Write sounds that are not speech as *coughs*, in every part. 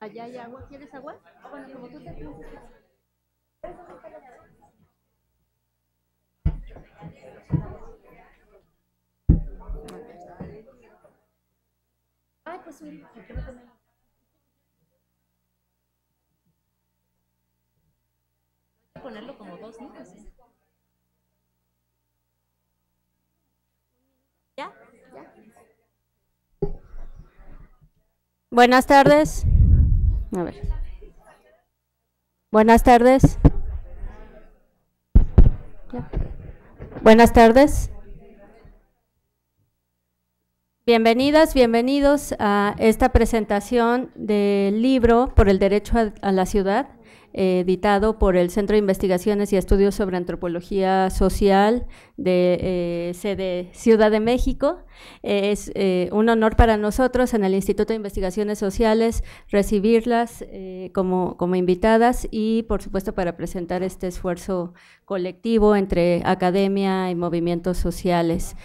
Allá hay agua. ¿Quieres agua? Bueno, como tú te Ay, ah, pues sí. Ponerlo como dos, minutos. ¿Ya? ¿Ya? Buenas tardes. Buenas tardes. Buenas tardes. Bienvenidas, bienvenidos a esta presentación del libro Por el Derecho a la Ciudad, editado por el Centro de Investigaciones y Estudios sobre Antropología Social de eh, sede Ciudad de México. es eh, un honor para nosotros en el Instituto de Investigaciones Sociales recibirlas eh, como, como invitadas y, por supuesto, para presentar este esfuerzo colectivo entre academia y movimientos sociales.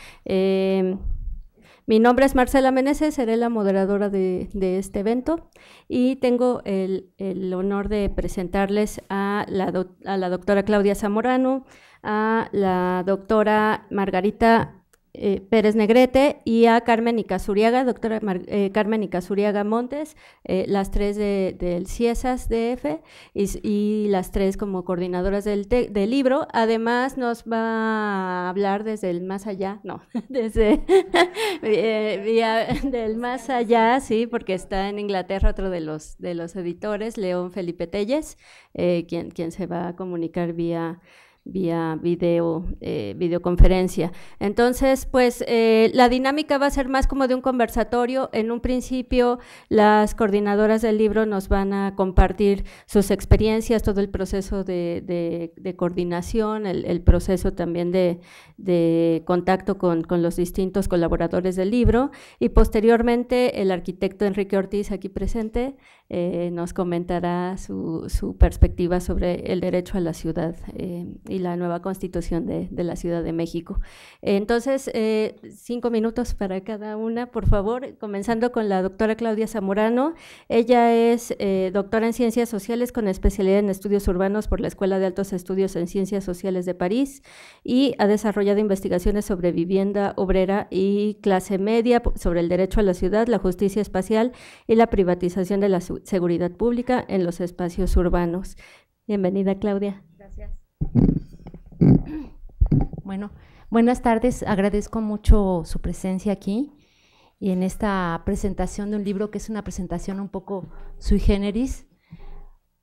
Mi nombre es Marcela Meneses, seré la moderadora de, este evento y tengo el, honor de presentarles a la, a la doctora Claudia Zamorano, a la doctora Margarita eh, Pérez Negrete y a Carmen Icazuriaga, doctora eh, Carmen y Carmen Montes, eh, las tres del de, de CIESAS DF y, las tres como coordinadoras del, del, libro. Además nos va a hablar desde el más allá, no, *laughs* desde *laughs* el más allá, sí, porque está en Inglaterra otro de los, de los editores, León Felipe Telles, quien, quien se va a comunicar vía vía video, eh, videoconferencia. Entonces, pues eh, la dinámica va a ser más como de un conversatorio. En un principio, las coordinadoras del libro nos van a compartir sus experiencias, todo el proceso de, coordinación, el, proceso también de, contacto con, los distintos colaboradores del libro. Y posteriormente, el arquitecto Enrique Ortiz, aquí presente, eh, nos comentará su, su, perspectiva sobre el derecho a la ciudad y la nueva constitución de, la Ciudad de México. Entonces, eh, cinco minutos para cada una, por favor, comenzando con la doctora Claudia Zamorano. Ella es eh, doctora en Ciencias Sociales con especialidad en Estudios Urbanos por la Escuela de Altos Estudios en Ciencias Sociales de París y ha desarrollado investigaciones sobre vivienda obrera y clase media, sobre el derecho a la ciudad, la justicia espacial y la privatización de la seguridad pública en los espacios urbanos. Bienvenida, Claudia. Gracias. Bueno, buenas tardes. Agradezco mucho su presencia aquí y en esta presentación de un libro que es una presentación un poco sui generis,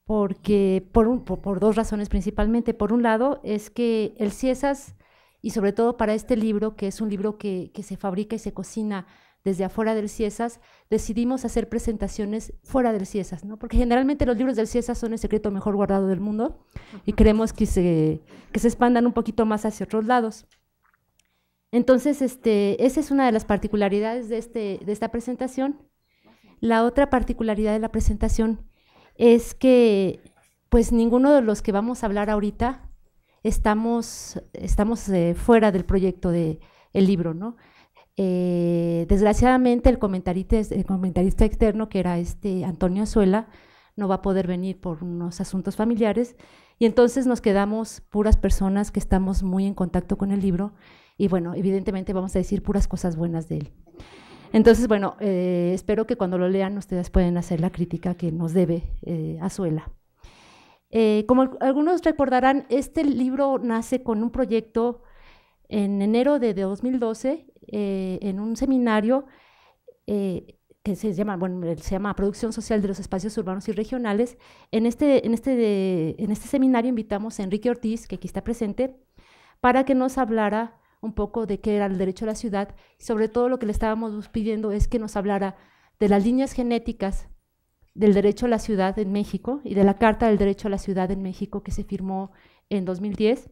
porque por, por, dos razones principalmente. Por un lado es que el CIESAS, y sobre todo para este libro, que es un libro que, que se fabrica y se cocina desde afuera del CIESAS, decidimos hacer presentaciones fuera del CIESAS, ¿no? Porque generalmente los libros del CIESAS son el secreto mejor guardado del mundo y queremos que se, se expandan un poquito más hacia otros lados. Entonces, este, esa es una de las particularidades de, este, de esta presentación. La otra particularidad de la presentación es que, pues, ninguno de los que vamos a hablar ahorita estamos, estamos eh, fuera del proyecto del libro, ¿no? Eh, desgraciadamente el comentarista, externo, que era este Antonio Azuela, no va a poder venir por unos asuntos familiares, y entonces nos quedamos puras personas que estamos muy en contacto con el libro, y bueno, evidentemente vamos a decir puras cosas buenas de él. Entonces, bueno, eh, espero que cuando lo lean ustedes pueden hacer la crítica que nos debe eh, Azuela. como algunos recordarán, este libro nace con un proyecto en enero de 2012 eh, en un seminario eh, que se llama, bueno, se llama Producción Social de los Espacios Urbanos y Regionales. En este, en este, en este seminario invitamos a Enrique Ortiz, que aquí está presente, para que nos hablara un poco de qué era el derecho a la ciudad. Sobre todo lo que le estábamos pidiendo es que nos hablara de las líneas genéticas del derecho a la ciudad en México y de la Carta del Derecho a la Ciudad en México que se firmó en 2010.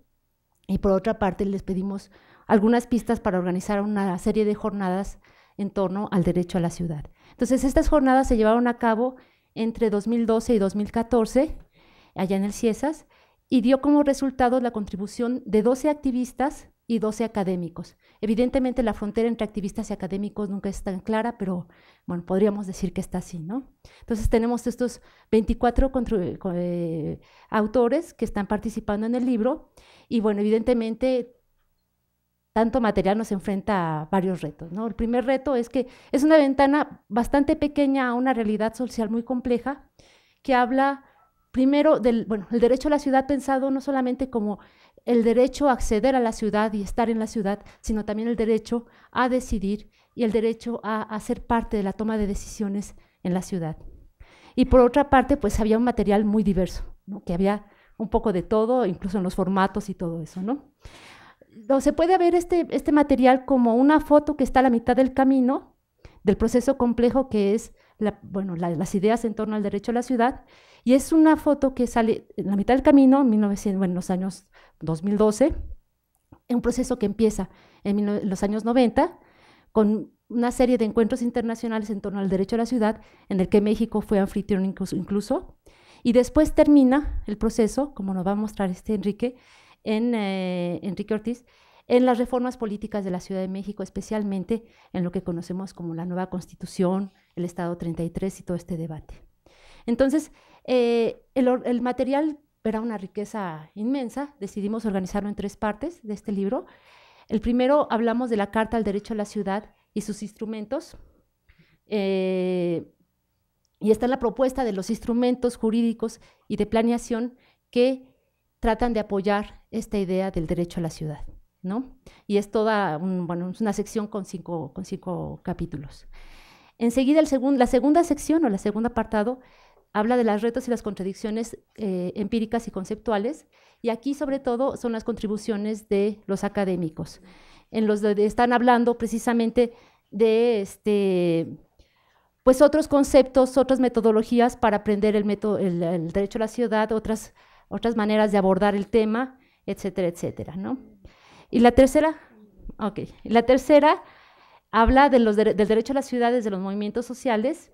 Y por otra parte les pedimos algunas pistas para organizar una serie de jornadas en torno al derecho a la ciudad. Entonces, estas jornadas se llevaron a cabo entre 2012 y 2014, allá en el CIESAS, y dio como resultado la contribución de 12 activistas y 12 académicos. Evidentemente la frontera entre activistas y académicos nunca es tan clara, pero bueno, podríamos decir que está así, ¿no? Entonces tenemos estos 24 eh, autores que están participando en el libro y bueno, evidentemente tanto material nos enfrenta a varios retos. ¿no? El primer reto es que es una ventana bastante pequeña a una realidad social muy compleja que habla primero del bueno, el derecho a la ciudad pensado no solamente como el derecho a acceder a la ciudad y estar en la ciudad, sino también el derecho a decidir y el derecho a, hacer ser parte de la toma de decisiones en la ciudad. Y por otra parte, pues había un material muy diverso, que había un poco de todo, incluso en los formatos y todo eso, ¿no? se puede ver este, este material como una foto que está a la mitad del camino, del proceso complejo que es bueno, las ideas en torno al derecho a la ciudad, y es una foto que sale en la mitad del camino, en, 1900, bueno, en los años 2012, un proceso que empieza en, los años 90 con una serie de encuentros internacionales en torno al derecho a la ciudad, en el que México fue anfitrión incluso, y después termina el proceso, como nos va a mostrar este Enrique, en eh, Enrique Ortiz, en las reformas políticas de la Ciudad de México, especialmente en lo que conocemos como la nueva Constitución, el Estado 33 y todo este debate. Entonces, eh, el, material era una riqueza inmensa, decidimos organizarlo en tres partes de este libro. El primero hablamos de la Carta al Derecho a la Ciudad y sus instrumentos. Eh, y está la propuesta de los instrumentos jurídicos y de planeación que tratan de apoyar esta idea del derecho a la ciudad, ¿no? Y es toda, bueno, una sección con cinco, con cinco capítulos. Enseguida, el la segunda sección o la segunda apartado habla de las retos y las contradicciones eh, empíricas y conceptuales, y aquí sobre todo son las contribuciones de los académicos, en los que están hablando precisamente de este, pues otros conceptos, otras metodologías para aprender el, método, el derecho a la ciudad, otras otras maneras de abordar el tema, etcétera, etcétera, ¿no? Y la tercera, ok, la tercera habla del derecho a las ciudades, de los movimientos sociales,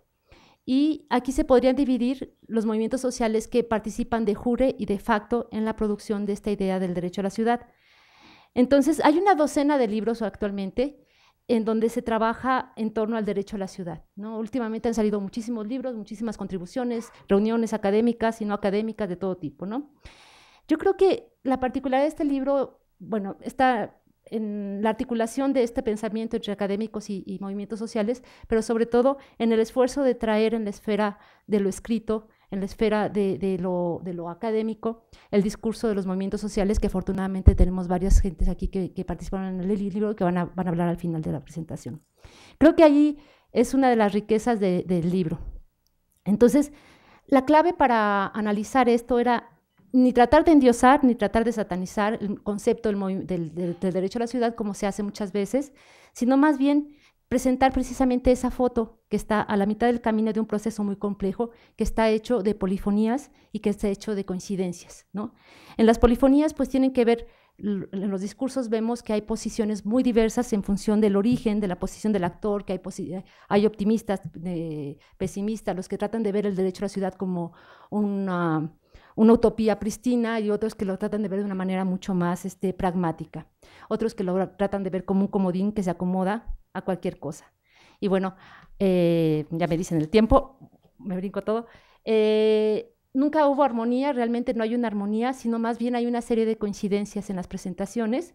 y aquí se podrían dividir los movimientos sociales que participan de jure y de facto en la producción de esta idea del derecho a la ciudad. Entonces, hay una docena de libros actualmente en donde se trabaja en torno al derecho a la ciudad. ¿no? Últimamente han salido muchísimos libros, muchísimas contribuciones, reuniones académicas y no académicas de todo tipo. ¿no? Yo creo que la particularidad de este libro, bueno, está en la articulación de este pensamiento entre académicos y, y movimientos sociales, pero sobre todo en el esfuerzo de traer en la esfera de lo escrito en la esfera de, de, lo, de, lo, académico, el discurso de los movimientos sociales, que afortunadamente tenemos varias gentes aquí que, que participaron en el libro y que van a, van a, hablar al final de la presentación. Creo que ahí es una de las riquezas del libro. Entonces, la clave para analizar esto era ni tratar de endiosar, ni tratar de satanizar el concepto del, derecho a la ciudad, como se hace muchas veces, sino más bien presentar precisamente esa foto que está a la mitad del camino de un proceso muy complejo, que está hecho de polifonías y que está hecho de coincidencias. ¿no? En las polifonías, pues tienen que ver, en los discursos vemos que hay posiciones muy diversas en función del origen, de la posición del actor, que hay, optimistas, eh, pesimistas, los que tratan de ver el derecho a la ciudad como una una utopía pristina y otros que lo tratan de ver de una manera mucho más este, pragmática. Otros que lo tratan de ver como un comodín que se acomoda a cualquier cosa. Y bueno, eh, ya me dicen el tiempo, me brinco todo. Eh, nunca hubo armonía, realmente no hay una armonía, sino más bien hay una serie de coincidencias en las presentaciones.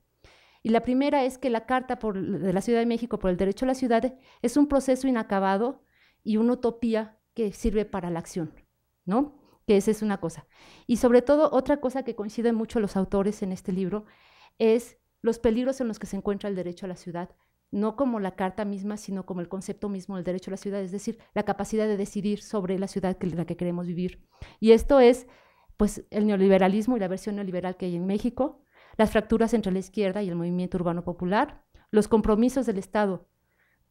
Y la primera es que la Carta de la Ciudad de México por el Derecho a la Ciudad es un proceso inacabado y una utopía que sirve para la acción, ¿no? que esa es una cosa. Y sobre todo, otra cosa que coinciden mucho los autores en este libro es los peligros en los que se encuentra el derecho a la ciudad, no como la carta misma, sino como el concepto mismo del derecho a la ciudad, es decir, la capacidad de decidir sobre la ciudad en la que queremos vivir. Y esto es pues el neoliberalismo y la versión neoliberal que hay en México, las fracturas entre la izquierda y el movimiento urbano popular, los compromisos del Estado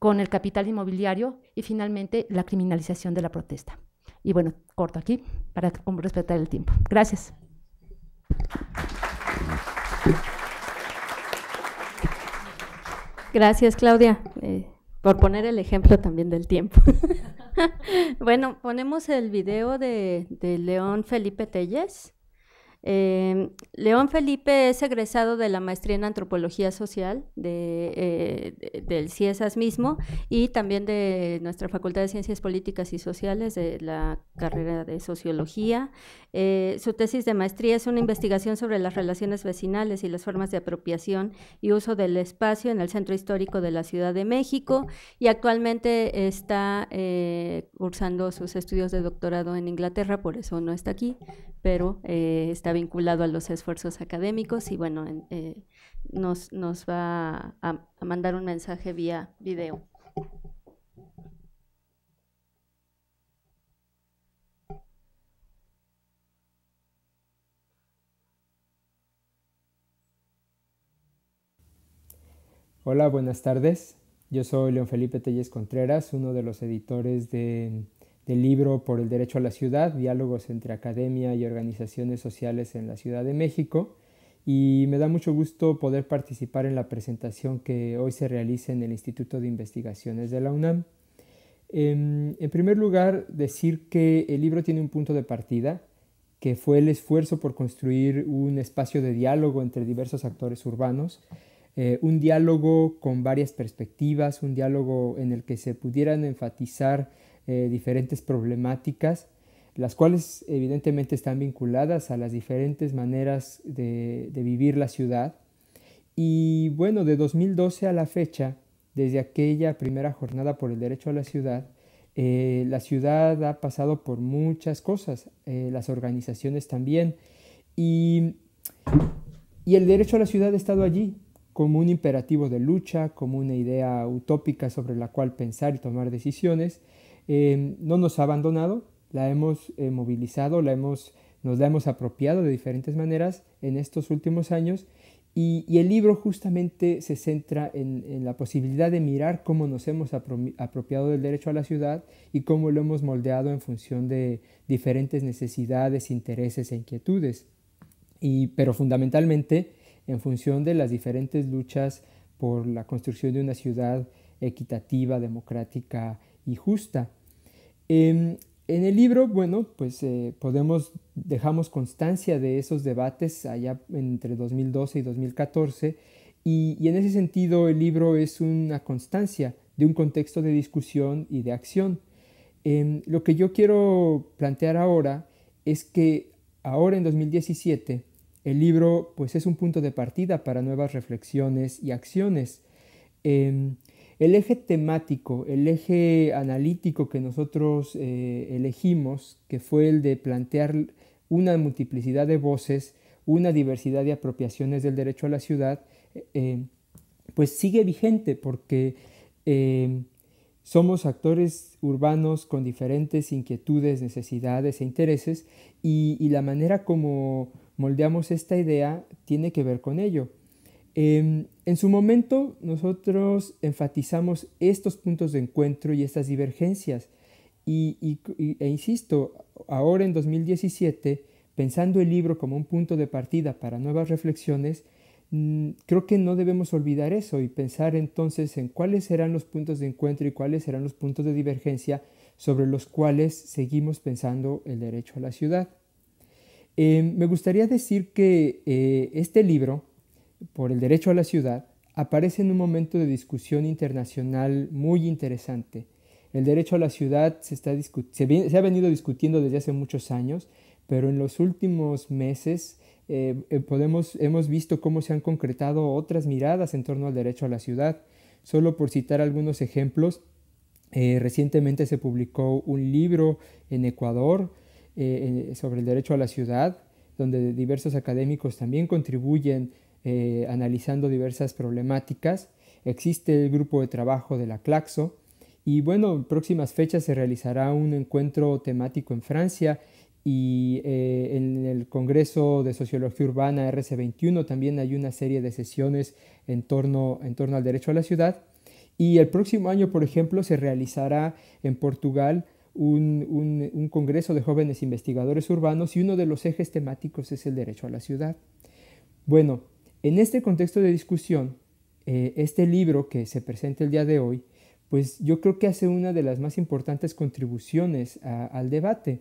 con el capital inmobiliario y finalmente la criminalización de la protesta. Y bueno, corto aquí para respetar el tiempo. Gracias. Gracias, Claudia, eh, por poner el ejemplo también del tiempo. *laughs* bueno, ponemos el video de, de León Felipe Telles. Em, León Felipe es egresado de la maestría en antropología social eh, de, del CIESAS mismo y también de nuestra Facultad de Ciencias Políticas y Sociales de la carrera de sociología. Eh, su tesis de maestría es una investigación sobre las relaciones vecinales y las formas de apropiación y uso del espacio en el centro histórico de la Ciudad de México y actualmente está eh, cursando sus estudios de doctorado en Inglaterra, por eso no está aquí, pero está bien vinculado a los esfuerzos académicos y bueno, eh, nos, va a, a mandar un mensaje vía video. Hola, buenas tardes. Yo soy León Felipe Telles Contreras, uno de los editores de del libro Por el Derecho a la Ciudad, Diálogos entre Academia y Organizaciones Sociales en la Ciudad de México. Y me da mucho gusto poder participar en la presentación que hoy se realiza en el Instituto de Investigaciones de la UNAM. Em, en, primer lugar, decir que el libro tiene un punto de partida, que fue el esfuerzo por construir un espacio de diálogo entre diversos actores urbanos, eh, un diálogo con varias perspectivas, un diálogo en el que se pudieran enfatizar eh, diferentes problemáticas, las cuales evidentemente están vinculadas a las diferentes maneras de, vivir la ciudad. Y bueno, de 2012 a la fecha, desde aquella primera jornada por el derecho a la ciudad, eh, la ciudad ha pasado por muchas cosas, eh, las organizaciones también, y, y, el derecho a la ciudad ha estado allí como un imperativo de lucha, como una idea utópica sobre la cual pensar y tomar decisiones, Em, no nos ha abandonado, la hemos eh, movilizado, la hemos, nos la hemos apropiado de diferentes maneras en estos últimos años y, el libro justamente se centra en, la posibilidad de mirar cómo nos hemos apropiado del derecho a la ciudad y cómo lo hemos moldeado en función de diferentes necesidades, intereses e inquietudes, y, pero fundamentalmente en función de las diferentes luchas por la construcción de una ciudad equitativa, democrática y justa. Em, en el libro, bueno, pues eh, podemos, dejamos constancia de esos debates allá entre 2012 y 2014, y, en ese sentido el libro es una constancia de un contexto de discusión y de acción. Em, lo que yo quiero plantear ahora es que ahora en 2017 el libro pues es un punto de partida para nuevas reflexiones y acciones. Eh, el eje temático, el eje analítico que nosotros eh, elegimos, que fue el de plantear una multiplicidad de voces, una diversidad de apropiaciones del derecho a la ciudad, eh, pues sigue vigente porque eh, somos actores urbanos con diferentes inquietudes, necesidades e intereses y la manera como moldeamos esta idea tiene que ver con ello. Em, en su momento nosotros enfatizamos estos puntos de encuentro y estas divergencias. Y, e insisto, ahora en 2017, pensando el libro como un punto de partida para nuevas reflexiones, mm, creo que no debemos olvidar eso y pensar entonces en cuáles serán los puntos de encuentro y cuáles serán los puntos de divergencia sobre los cuales seguimos pensando el derecho a la ciudad. Em, me gustaría decir que eh, este libro por el derecho a la ciudad aparece en un momento de discusión internacional muy interesante. El derecho a la ciudad se, está se, se ha venido discutiendo desde hace muchos años, pero en los últimos meses eh, eh, podemos, hemos visto cómo se han concretado otras miradas en torno al derecho a la ciudad. Solo por citar algunos ejemplos, eh, recientemente se publicó un libro en Ecuador sobre el derecho a la ciudad, donde diversos académicos también contribuyen eh, analizando diversas problemáticas. Existe el grupo de trabajo de la Claxo y bueno, en próximas fechas se realizará un encuentro temático en Francia y eh, en el Congreso de Sociología Urbana RC21 también hay una serie de sesiones en torno, al derecho a la ciudad. Y el próximo año, por ejemplo, se realizará en Portugal un, congreso de jóvenes investigadores urbanos y uno de los ejes temáticos es el derecho a la ciudad. Bueno, en este contexto de discusión, eh, este libro que se presenta el día de hoy, pues yo creo que hace una de las más importantes contribuciones al debate,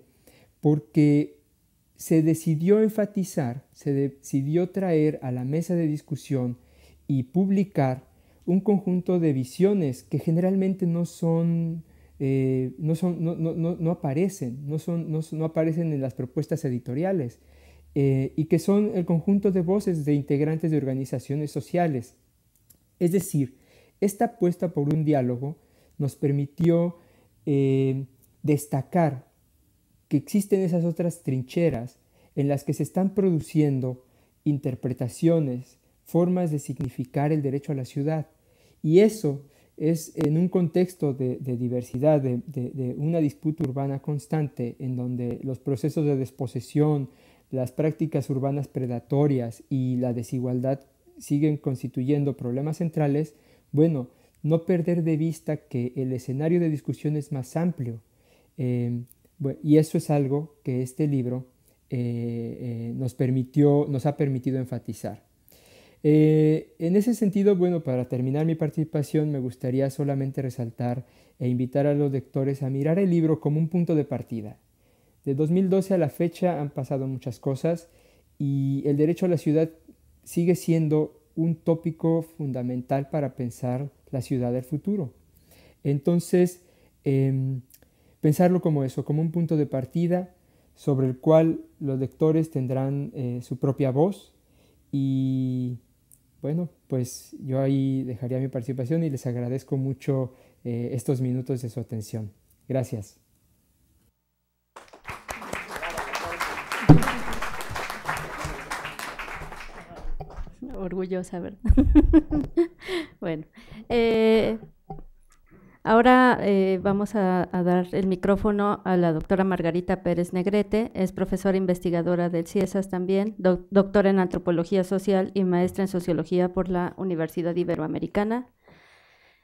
porque se decidió enfatizar, se decidió traer a la mesa de discusión y publicar un conjunto de visiones que generalmente no son, eh, no, aparecen, no, aparecen en las propuestas editoriales. Eh, y que son el conjunto de voces de integrantes de organizaciones sociales. Es decir, esta apuesta por un diálogo nos permitió eh, destacar que existen esas otras trincheras en las que se están produciendo interpretaciones, formas de significar el derecho a la ciudad. Y eso es en un contexto de, diversidad, de, una disputa urbana constante, en donde los procesos de desposesión, las prácticas urbanas predatorias y la desigualdad siguen constituyendo problemas centrales, bueno, no perder de vista que el escenario de discusión es más amplio. Em, y eso es algo que este libro eh, eh, nos, permitió, nos ha permitido enfatizar. Eh, en ese sentido, bueno, para terminar mi participación, me gustaría solamente resaltar e invitar a los lectores a mirar el libro como un punto de partida, de 2012 a la fecha han pasado muchas cosas y el derecho a la ciudad sigue siendo un tópico fundamental para pensar la ciudad del futuro. Entonces, em, pensarlo como eso, como un punto de partida sobre el cual los lectores tendrán eh, su propia voz y bueno, pues yo ahí dejaría mi participación y les agradezco mucho eh, estos minutos de su atención. Gracias. orgullosa, ¿verdad? *laughs* bueno, eh, ahora eh, vamos a, dar el micrófono a la doctora Margarita Pérez Negrete, es profesora investigadora del CIESAS también, doctora en antropología social y maestra en sociología por la Universidad Iberoamericana.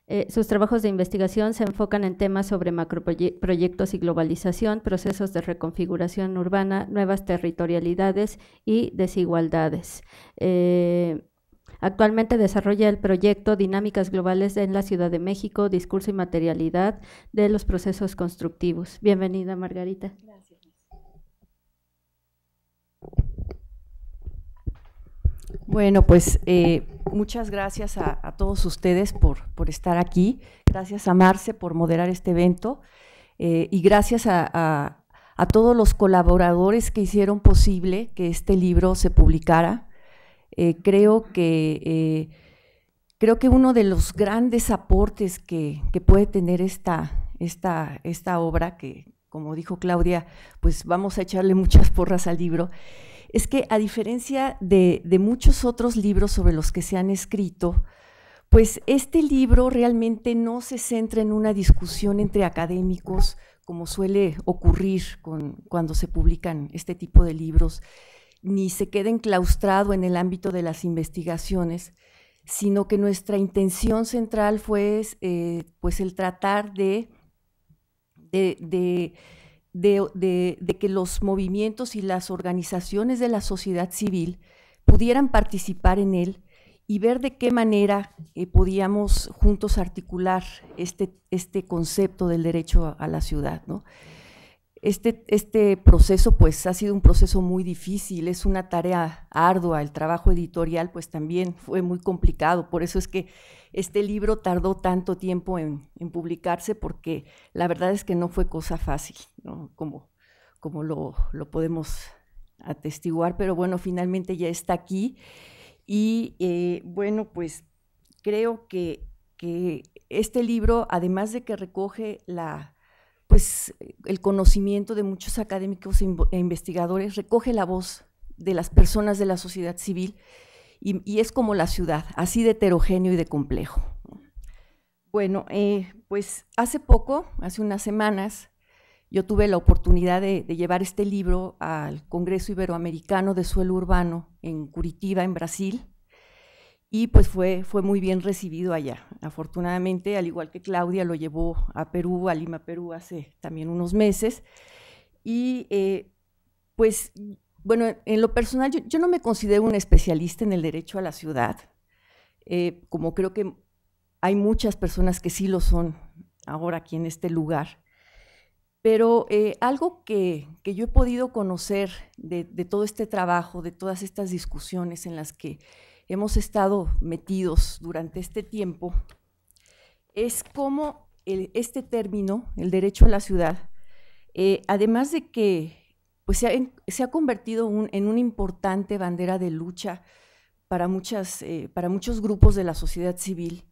Eh, sus trabajos de investigación se enfocan en temas sobre macroproyectos y globalización, procesos de reconfiguración urbana, nuevas territorialidades y desigualdades. Actualmente desarrolla el proyecto Dinámicas Globales en la Ciudad de México, Discurso y Materialidad de los Procesos Constructivos. Bienvenida, Margarita. Gracias. Bueno, pues eh, muchas gracias a, todos ustedes por, estar aquí. Gracias a Marce por moderar este evento. Eh, y gracias a, todos los colaboradores que hicieron posible que este libro se publicara. Eh, creo que eh, creo que uno de los grandes aportes que, puede tener esta, esta, obra, que como dijo Claudia, pues vamos a echarle muchas porras al libro, es que a diferencia de, muchos otros libros sobre los que se han escrito, pues este libro realmente no se centra en una discusión entre académicos, como suele ocurrir cuando se publican este tipo de libros, ni se quede enclaustrado en el ámbito de las investigaciones, sino que nuestra intención central fue eh, pues el tratar de, de, que los movimientos y las organizaciones de la sociedad civil pudieran participar en él y ver de qué manera eh, podíamos juntos articular este, este, concepto del derecho a, la ciudad. Este, este, proceso pues ha sido un proceso muy difícil, es una tarea ardua, el trabajo editorial pues también fue muy complicado, por eso es que este libro tardó tanto tiempo en, publicarse porque la verdad es que no fue cosa fácil, como, como lo, podemos atestiguar, pero bueno, finalmente ya está aquí y eh, bueno, pues creo que este libro, además de que recoge la pues el conocimiento de muchos académicos e, e investigadores recoge la voz de las personas de la sociedad civil y, es como la ciudad, así de heterogéneo y de complejo. Bueno, eh, pues hace poco, hace unas semanas, yo tuve la oportunidad de, llevar este libro al Congreso Iberoamericano de Suelo Urbano en Curitiba, en Brasil, y pues fue, fue muy bien recibido allá. Afortunadamente, al igual que Claudia, lo llevó a Perú, a Lima, Perú, hace también unos meses. Y eh, pues, bueno, en lo personal, yo, no me considero un especialista en el derecho a la ciudad, eh, como creo que hay muchas personas que sí lo son ahora aquí en este lugar. Pero eh, algo que, yo he podido conocer de todo este trabajo, de todas estas discusiones en las que hemos estado metidos durante este tiempo es como este término, el derecho a la ciudad, eh, además de que pues, se, ha, convertido en una importante bandera de lucha para, muchas, eh, para muchos grupos de la sociedad civil,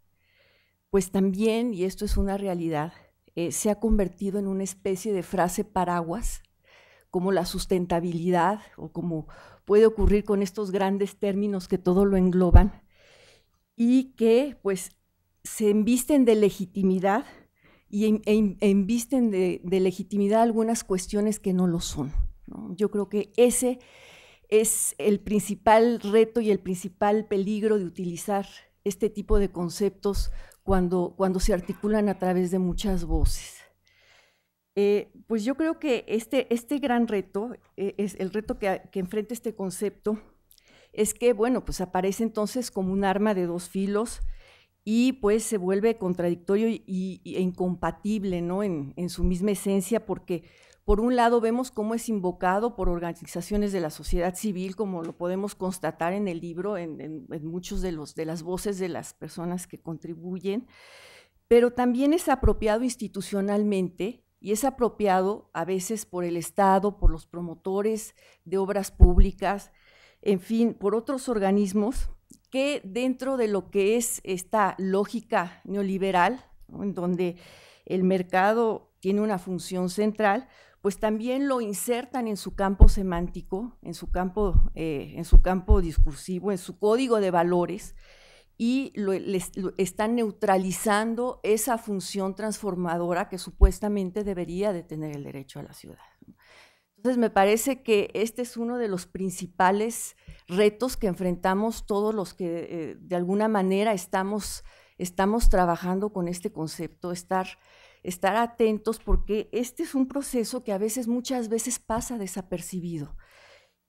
pues también, y esto es una realidad, eh, se ha convertido en una especie de frase paraguas como la sustentabilidad o como puede ocurrir con estos grandes términos que todo lo engloban y que pues se embisten de legitimidad y, envisten de, legitimidad algunas cuestiones que no lo son. Yo creo que ese es el principal reto y el principal peligro de utilizar este tipo de conceptos cuando, cuando se articulan a través de muchas voces. Eh, pues yo creo que este, este gran reto, eh, es el reto que, enfrenta este concepto, es que, bueno, pues aparece entonces como un arma de dos filos y pues se vuelve contradictorio e incompatible, ¿no? En, su misma esencia, porque por un lado vemos cómo es invocado por organizaciones de la sociedad civil, como lo podemos constatar en el libro, en, en, en muchos de, los, de las voces de las personas que contribuyen, pero también es apropiado institucionalmente y es apropiado a veces por el Estado, por los promotores de obras públicas, en fin, por otros organismos que dentro de lo que es esta lógica neoliberal, en donde el mercado tiene una función central, pues también lo insertan en su campo semántico, en su campo, eh, en su campo discursivo, en su código de valores, y lo, están neutralizando esa función transformadora que supuestamente debería de tener el derecho a la ciudad. Entonces, me parece que este es uno de los principales retos que enfrentamos todos los que eh, de alguna manera estamos, trabajando con este concepto, estar, estar atentos porque este es un proceso que a veces, muchas veces pasa desapercibido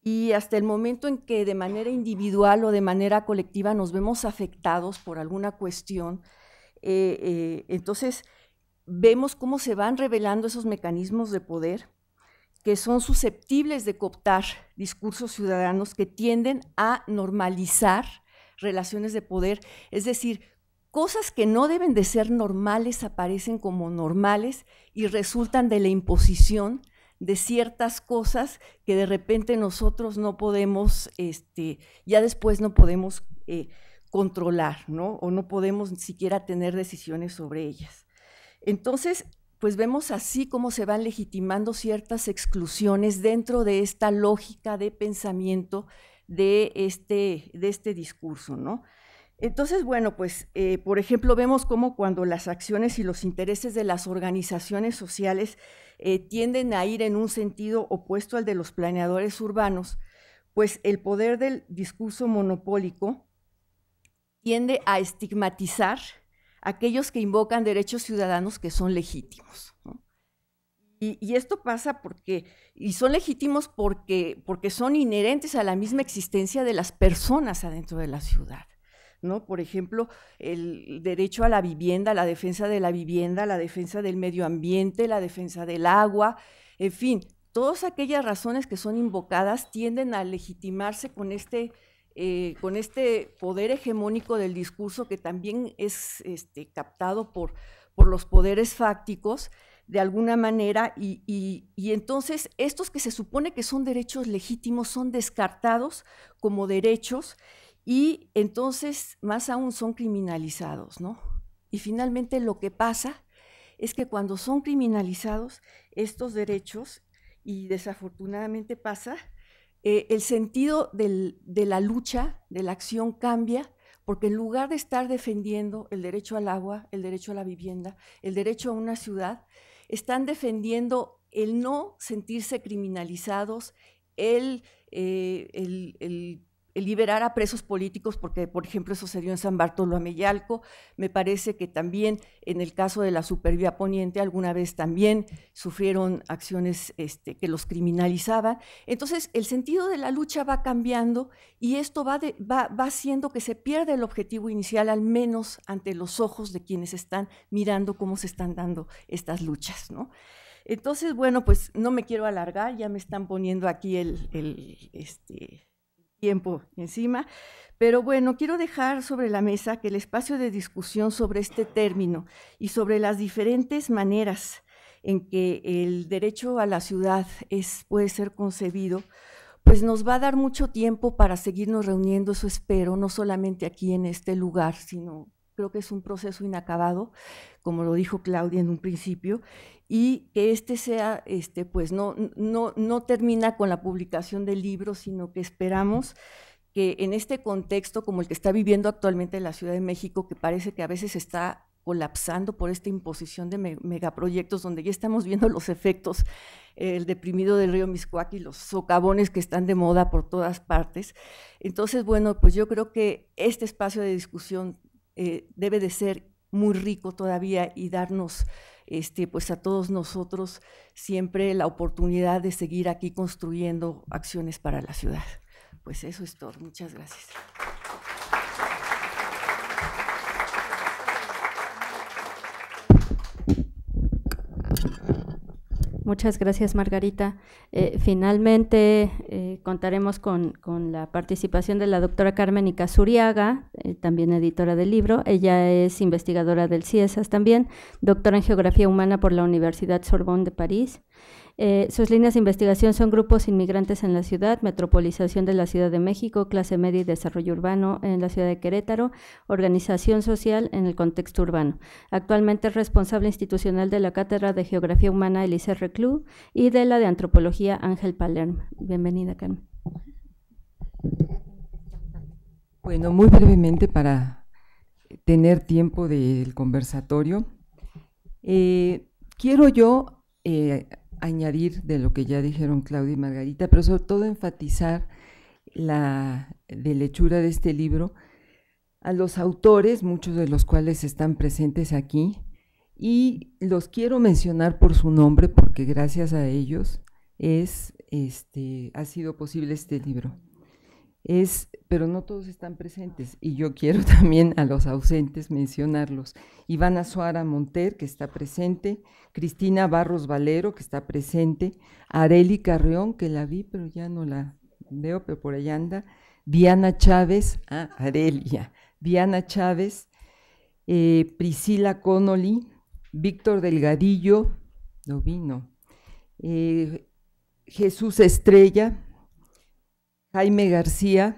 y hasta el momento en que de manera individual o de manera colectiva nos vemos afectados por alguna cuestión, eh, eh, entonces vemos cómo se van revelando esos mecanismos de poder que son susceptibles de cooptar discursos ciudadanos que tienden a normalizar relaciones de poder, es decir, cosas que no deben de ser normales aparecen como normales y resultan de la imposición de ciertas cosas que de repente nosotros no podemos, este, ya después no podemos eh, controlar, ¿no? O no podemos ni siquiera tener decisiones sobre ellas. Entonces, pues vemos así cómo se van legitimando ciertas exclusiones dentro de esta lógica de pensamiento de este, de este discurso, ¿no? Entonces, bueno, pues, eh, por ejemplo, vemos cómo cuando las acciones y los intereses de las organizaciones sociales eh, tienden a ir en un sentido opuesto al de los planeadores urbanos, pues el poder del discurso monopólico tiende a estigmatizar aquellos que invocan derechos ciudadanos que son legítimos. Y, esto pasa porque, y son legítimos porque, porque son inherentes a la misma existencia de las personas adentro de la ciudad. Por ejemplo, el derecho a la vivienda, la defensa de la vivienda, la defensa del medio ambiente, la defensa del agua, en fin, todas aquellas razones que son invocadas tienden a legitimarse con este, eh, con este poder hegemónico del discurso que también es este, captado por, por los poderes fácticos de alguna manera, y, y, entonces estos que se supone que son derechos legítimos son descartados como derechos y entonces, más aún, son criminalizados, ¿no? Y finalmente lo que pasa es que cuando son criminalizados estos derechos, y desafortunadamente pasa, eh, el sentido de la lucha, de la acción cambia, porque en lugar de estar defendiendo el derecho al agua, el derecho a la vivienda, el derecho a una ciudad, están defendiendo el no sentirse criminalizados, el, eh, el liberar a presos políticos, porque por ejemplo sucedió en San Bartolo y Alco, me parece que también en el caso de la Supervía Poniente alguna vez también sufrieron acciones este, que los criminalizaban. Entonces el sentido de la lucha va cambiando y esto va, va, haciendo que se pierda el objetivo inicial, al menos ante los ojos de quienes están mirando cómo se están dando estas luchas. ¿no? Entonces, bueno, pues no me quiero alargar, ya me están poniendo aquí el... el este, tiempo encima, pero bueno, quiero dejar sobre la mesa que el espacio de discusión sobre este término y sobre las diferentes maneras en que el derecho a la ciudad es, puede ser concebido, pues nos va a dar mucho tiempo para seguirnos reuniendo, eso espero, no solamente aquí en este lugar, sino creo que es un proceso inacabado, como lo dijo Claudia en un principio, y que este sea, este, pues no, no, no termina con la publicación del libro, sino que esperamos que en este contexto como el que está viviendo actualmente la Ciudad de México, que parece que a veces está colapsando por esta imposición de megaproyectos, donde ya estamos viendo los efectos, el deprimido del río Miscuac y los socavones que están de moda por todas partes. Entonces, bueno, pues yo creo que este espacio de discusión eh, debe de ser muy rico todavía y darnos este, pues a todos nosotros siempre la oportunidad de seguir aquí construyendo acciones para la ciudad. Pues eso es todo. Muchas gracias. Muchas gracias, Margarita. Eh, finalmente eh, contaremos con, con, la participación de la doctora Carmen Icazuriaga, eh, también editora del libro. Ella es investigadora del CIESAS también, doctora en Geografía Humana por la Universidad Sorbonne de París. Eh, sus líneas de investigación son grupos inmigrantes en la ciudad, metropolización de la Ciudad de México, clase media y desarrollo urbano en la ciudad de Querétaro, organización social en el contexto urbano. Actualmente es responsable institucional de la Cátedra de Geografía Humana Elise Reclú y de la de Antropología Ángel Palermo. Bienvenida, Carmen. Bueno, muy brevemente para tener tiempo del conversatorio, eh, quiero yo eh, añadir de lo que ya dijeron Claudia y Margarita, pero sobre todo enfatizar la de lechura de este libro a los autores, muchos de los cuales están presentes aquí, y los quiero mencionar por su nombre porque gracias a ellos es, este, ha sido posible este libro es, pero no todos están presentes y yo quiero *laughs* también a los ausentes mencionarlos. Ivana Suara Monter, que está presente, Cristina Barros Valero, que está presente, Areli Carreón que la vi, pero ya no la veo, pero por allá anda, Diana Chávez, ah, Arelia, Diana Chávez, eh, Priscila Connolly, Víctor Delgadillo, no vino, eh, Jesús Estrella, Jaime García,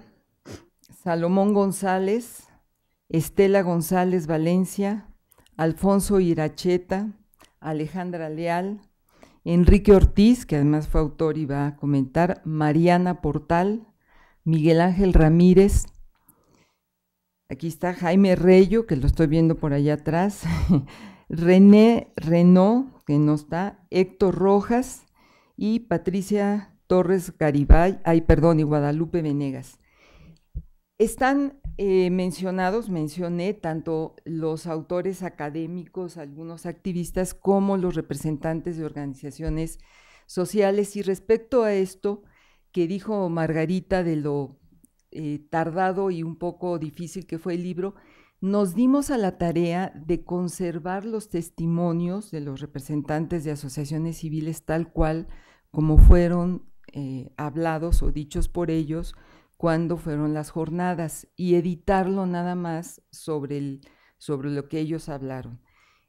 Salomón González, Estela González Valencia, Alfonso Iracheta, Alejandra Leal, Enrique Ortiz, que además fue autor y va a comentar, Mariana Portal, Miguel Ángel Ramírez, aquí está Jaime Reyo, que lo estoy viendo por allá atrás, *laughs* René Renault, que no está, Héctor Rojas y Patricia Torres Garibay, ay, perdón, y Guadalupe Venegas. Están eh, mencionados, mencioné tanto los autores académicos, algunos activistas, como los representantes de organizaciones sociales. Y respecto a esto que dijo Margarita de lo eh, tardado y un poco difícil que fue el libro, nos dimos a la tarea de conservar los testimonios de los representantes de asociaciones civiles tal cual como fueron eh, hablados o dichos por ellos cuando fueron las jornadas y editarlo nada más sobre, lo que ellos hablaron.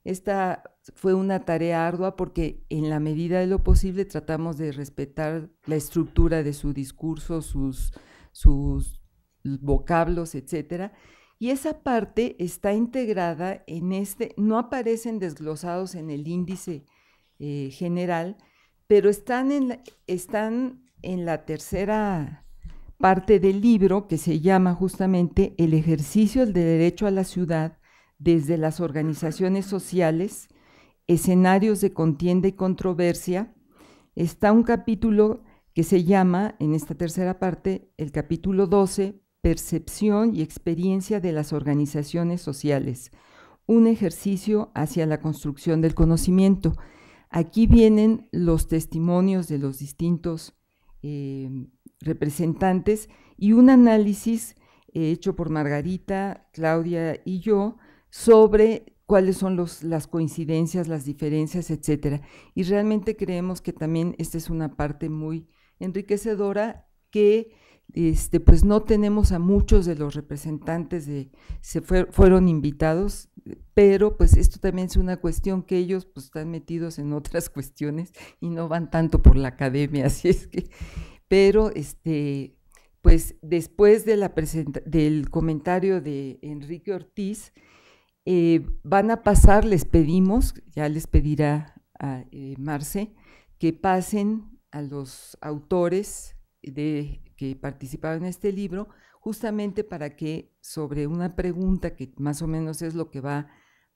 Esta fue una tarea ardua porque en la medida de lo posible tratamos de respetar la estructura de su discurso, sus, vocablos, etcétera. Y esa parte está integrada en este, no aparecen desglosados en el índice eh, general, pero están en la, están en la tercera parte del libro que se llama justamente El ejercicio del derecho a la ciudad desde las organizaciones sociales, escenarios de contienda y controversia. Está un capítulo que se llama, en esta tercera parte, el capítulo 12, Percepción y experiencia de las organizaciones sociales, un ejercicio hacia la construcción del conocimiento. Aquí vienen los testimonios de los distintos eh, representantes y un análisis eh, hecho por Margarita, Claudia y yo sobre cuáles son las coincidencias, las diferencias, etcétera. Y realmente creemos que también esta es una parte muy enriquecedora que este, pues no tenemos a muchos de los representantes de, se fueron invitados, pero pues esto también es una cuestión que ellos pues están metidos en otras *laughs* cuestiones y no van tanto por la academia, así es que, pero este, pues después de la del comentario de Enrique Ortiz, eh, van a pasar, les pedimos, ya les pedirá a eh, Marce, que pasen a los autores que participaron en este libro justamente para que sobre una pregunta que más o menos es lo que va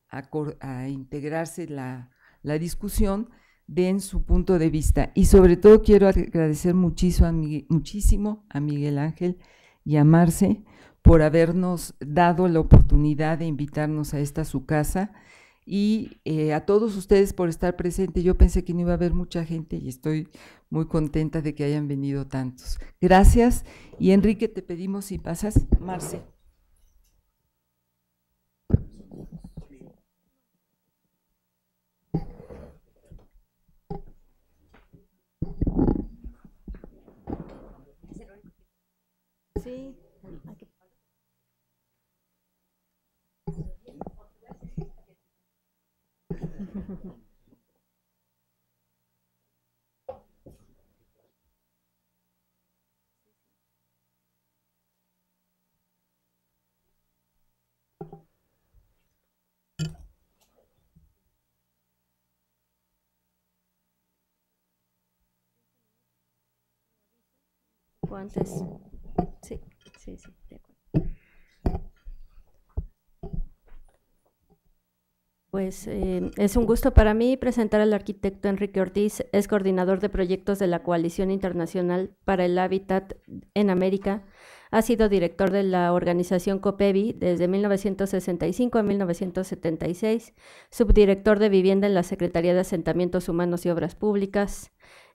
a, integrarse la, discusión, den su punto de vista. Y sobre todo quiero agradecer muchísimo a, muchísimo a Miguel Ángel y a Marce por habernos dado la oportunidad de invitarnos a esta su casa y eh, a todos ustedes por estar presentes, Yo pensé que no iba a haber mucha gente y estoy muy contenta de que hayan venido tantos. Gracias y Enrique, te pedimos si pasas, Marce. Sí. guantes. Sí, sí, sí, Pues eh, es un gusto para mí presentar al arquitecto Enrique Ortiz, es coordinador de proyectos de la Coalición Internacional para el Hábitat en América. Ha sido director de la organización COPEVI desde 1965 a 1976, subdirector de vivienda en la Secretaría de Asentamientos Humanos y Obras Públicas,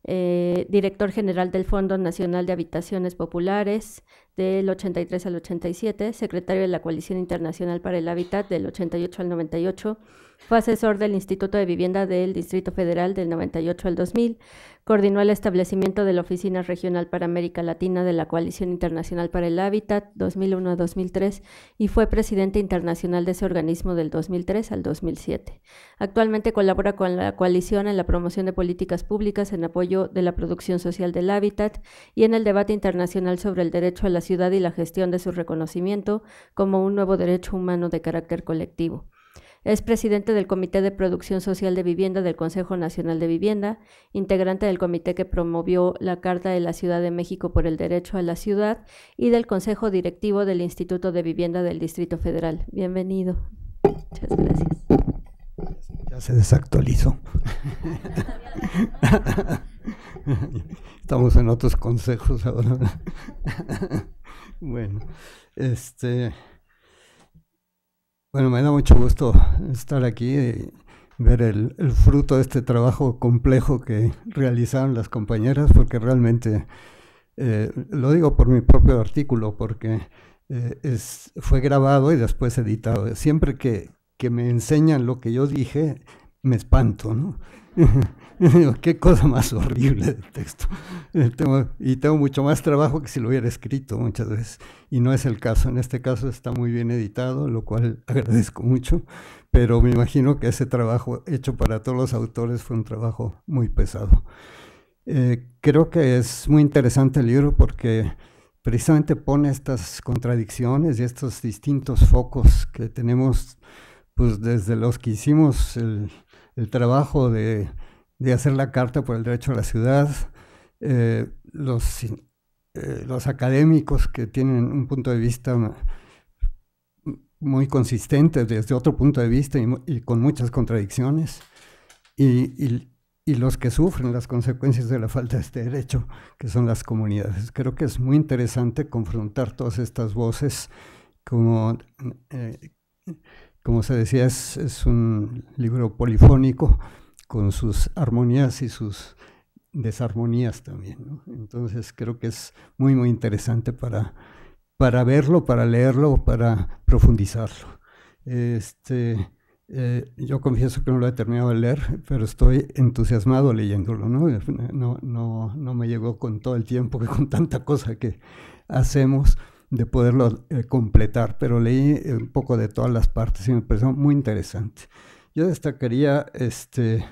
eh, director general del Fondo Nacional de Habitaciones Populares del 83 al 87, secretario de la Coalición Internacional para el Hábitat del 88 al 98, fue asesor del Instituto de Vivienda del Distrito Federal del 98 al 2000, coordinó el establecimiento de la Oficina Regional para América Latina de la Coalición Internacional para el Hábitat 2001 a 2003 y fue presidente internacional de ese organismo del 2003 al 2007. Actualmente colabora con la coalición en la promoción de políticas públicas en apoyo de la producción social del hábitat y en el debate internacional sobre el derecho a la ciudad y la gestión de su reconocimiento como un nuevo derecho humano de carácter colectivo. Es presidente del Comité de Producción Social de Vivienda del Consejo Nacional de Vivienda, integrante del comité que promovió la Carta de la Ciudad de México por el Derecho a la Ciudad y del Consejo Directivo del Instituto de Vivienda del Distrito Federal. Bienvenido. Muchas gracias. Ya se desactualizó. Estamos en otros consejos ahora. bueno, este... Bueno, me da mucho gusto estar aquí y ver el, fruto de este trabajo complejo que realizaron las compañeras, porque realmente, eh, lo digo por mi propio artículo, porque eh, es, fue grabado y después editado. Siempre que, que me enseñan lo que yo dije, me espanto, ¿no? *laughs* *laughs* qué cosa más horrible del texto. Eh, y tengo mucho más trabajo que si lo hubiera escrito muchas veces. Y no es el caso. En este caso está muy bien editado, lo cual *laughs* agradezco mucho. Pero me imagino que ese trabajo hecho para todos los autores fue un trabajo muy pesado. Eh, creo que es muy interesante el libro porque precisamente pone estas contradicciones y estos distintos focos que tenemos pues desde los que hicimos el trabajo de de hacer la Carta por el Derecho a la Ciudad, eh, eh, los, académicos que tienen un punto de vista muy consistente desde otro punto de vista y, con muchas contradicciones, y, los que sufren las consecuencias de la falta de este derecho, que son las comunidades. Creo que es muy interesante confrontar todas estas voces como... Eh, como se decía, es un libro polifónico, con sus armonías y sus desarmonías también. ¿no? Entonces creo que es muy, muy interesante para, para verlo, para leerlo, para profundizarlo. Este, eh, yo confieso que no lo he terminado de leer, pero estoy entusiasmado leyéndolo. ¿no? No, no, me llegó con todo el tiempo, que *laughs* con tanta cosa que hacemos de poderlo eh, completar, pero leí eh, un poco de todas las partes y me pareció muy interesante. Yo destacaría este,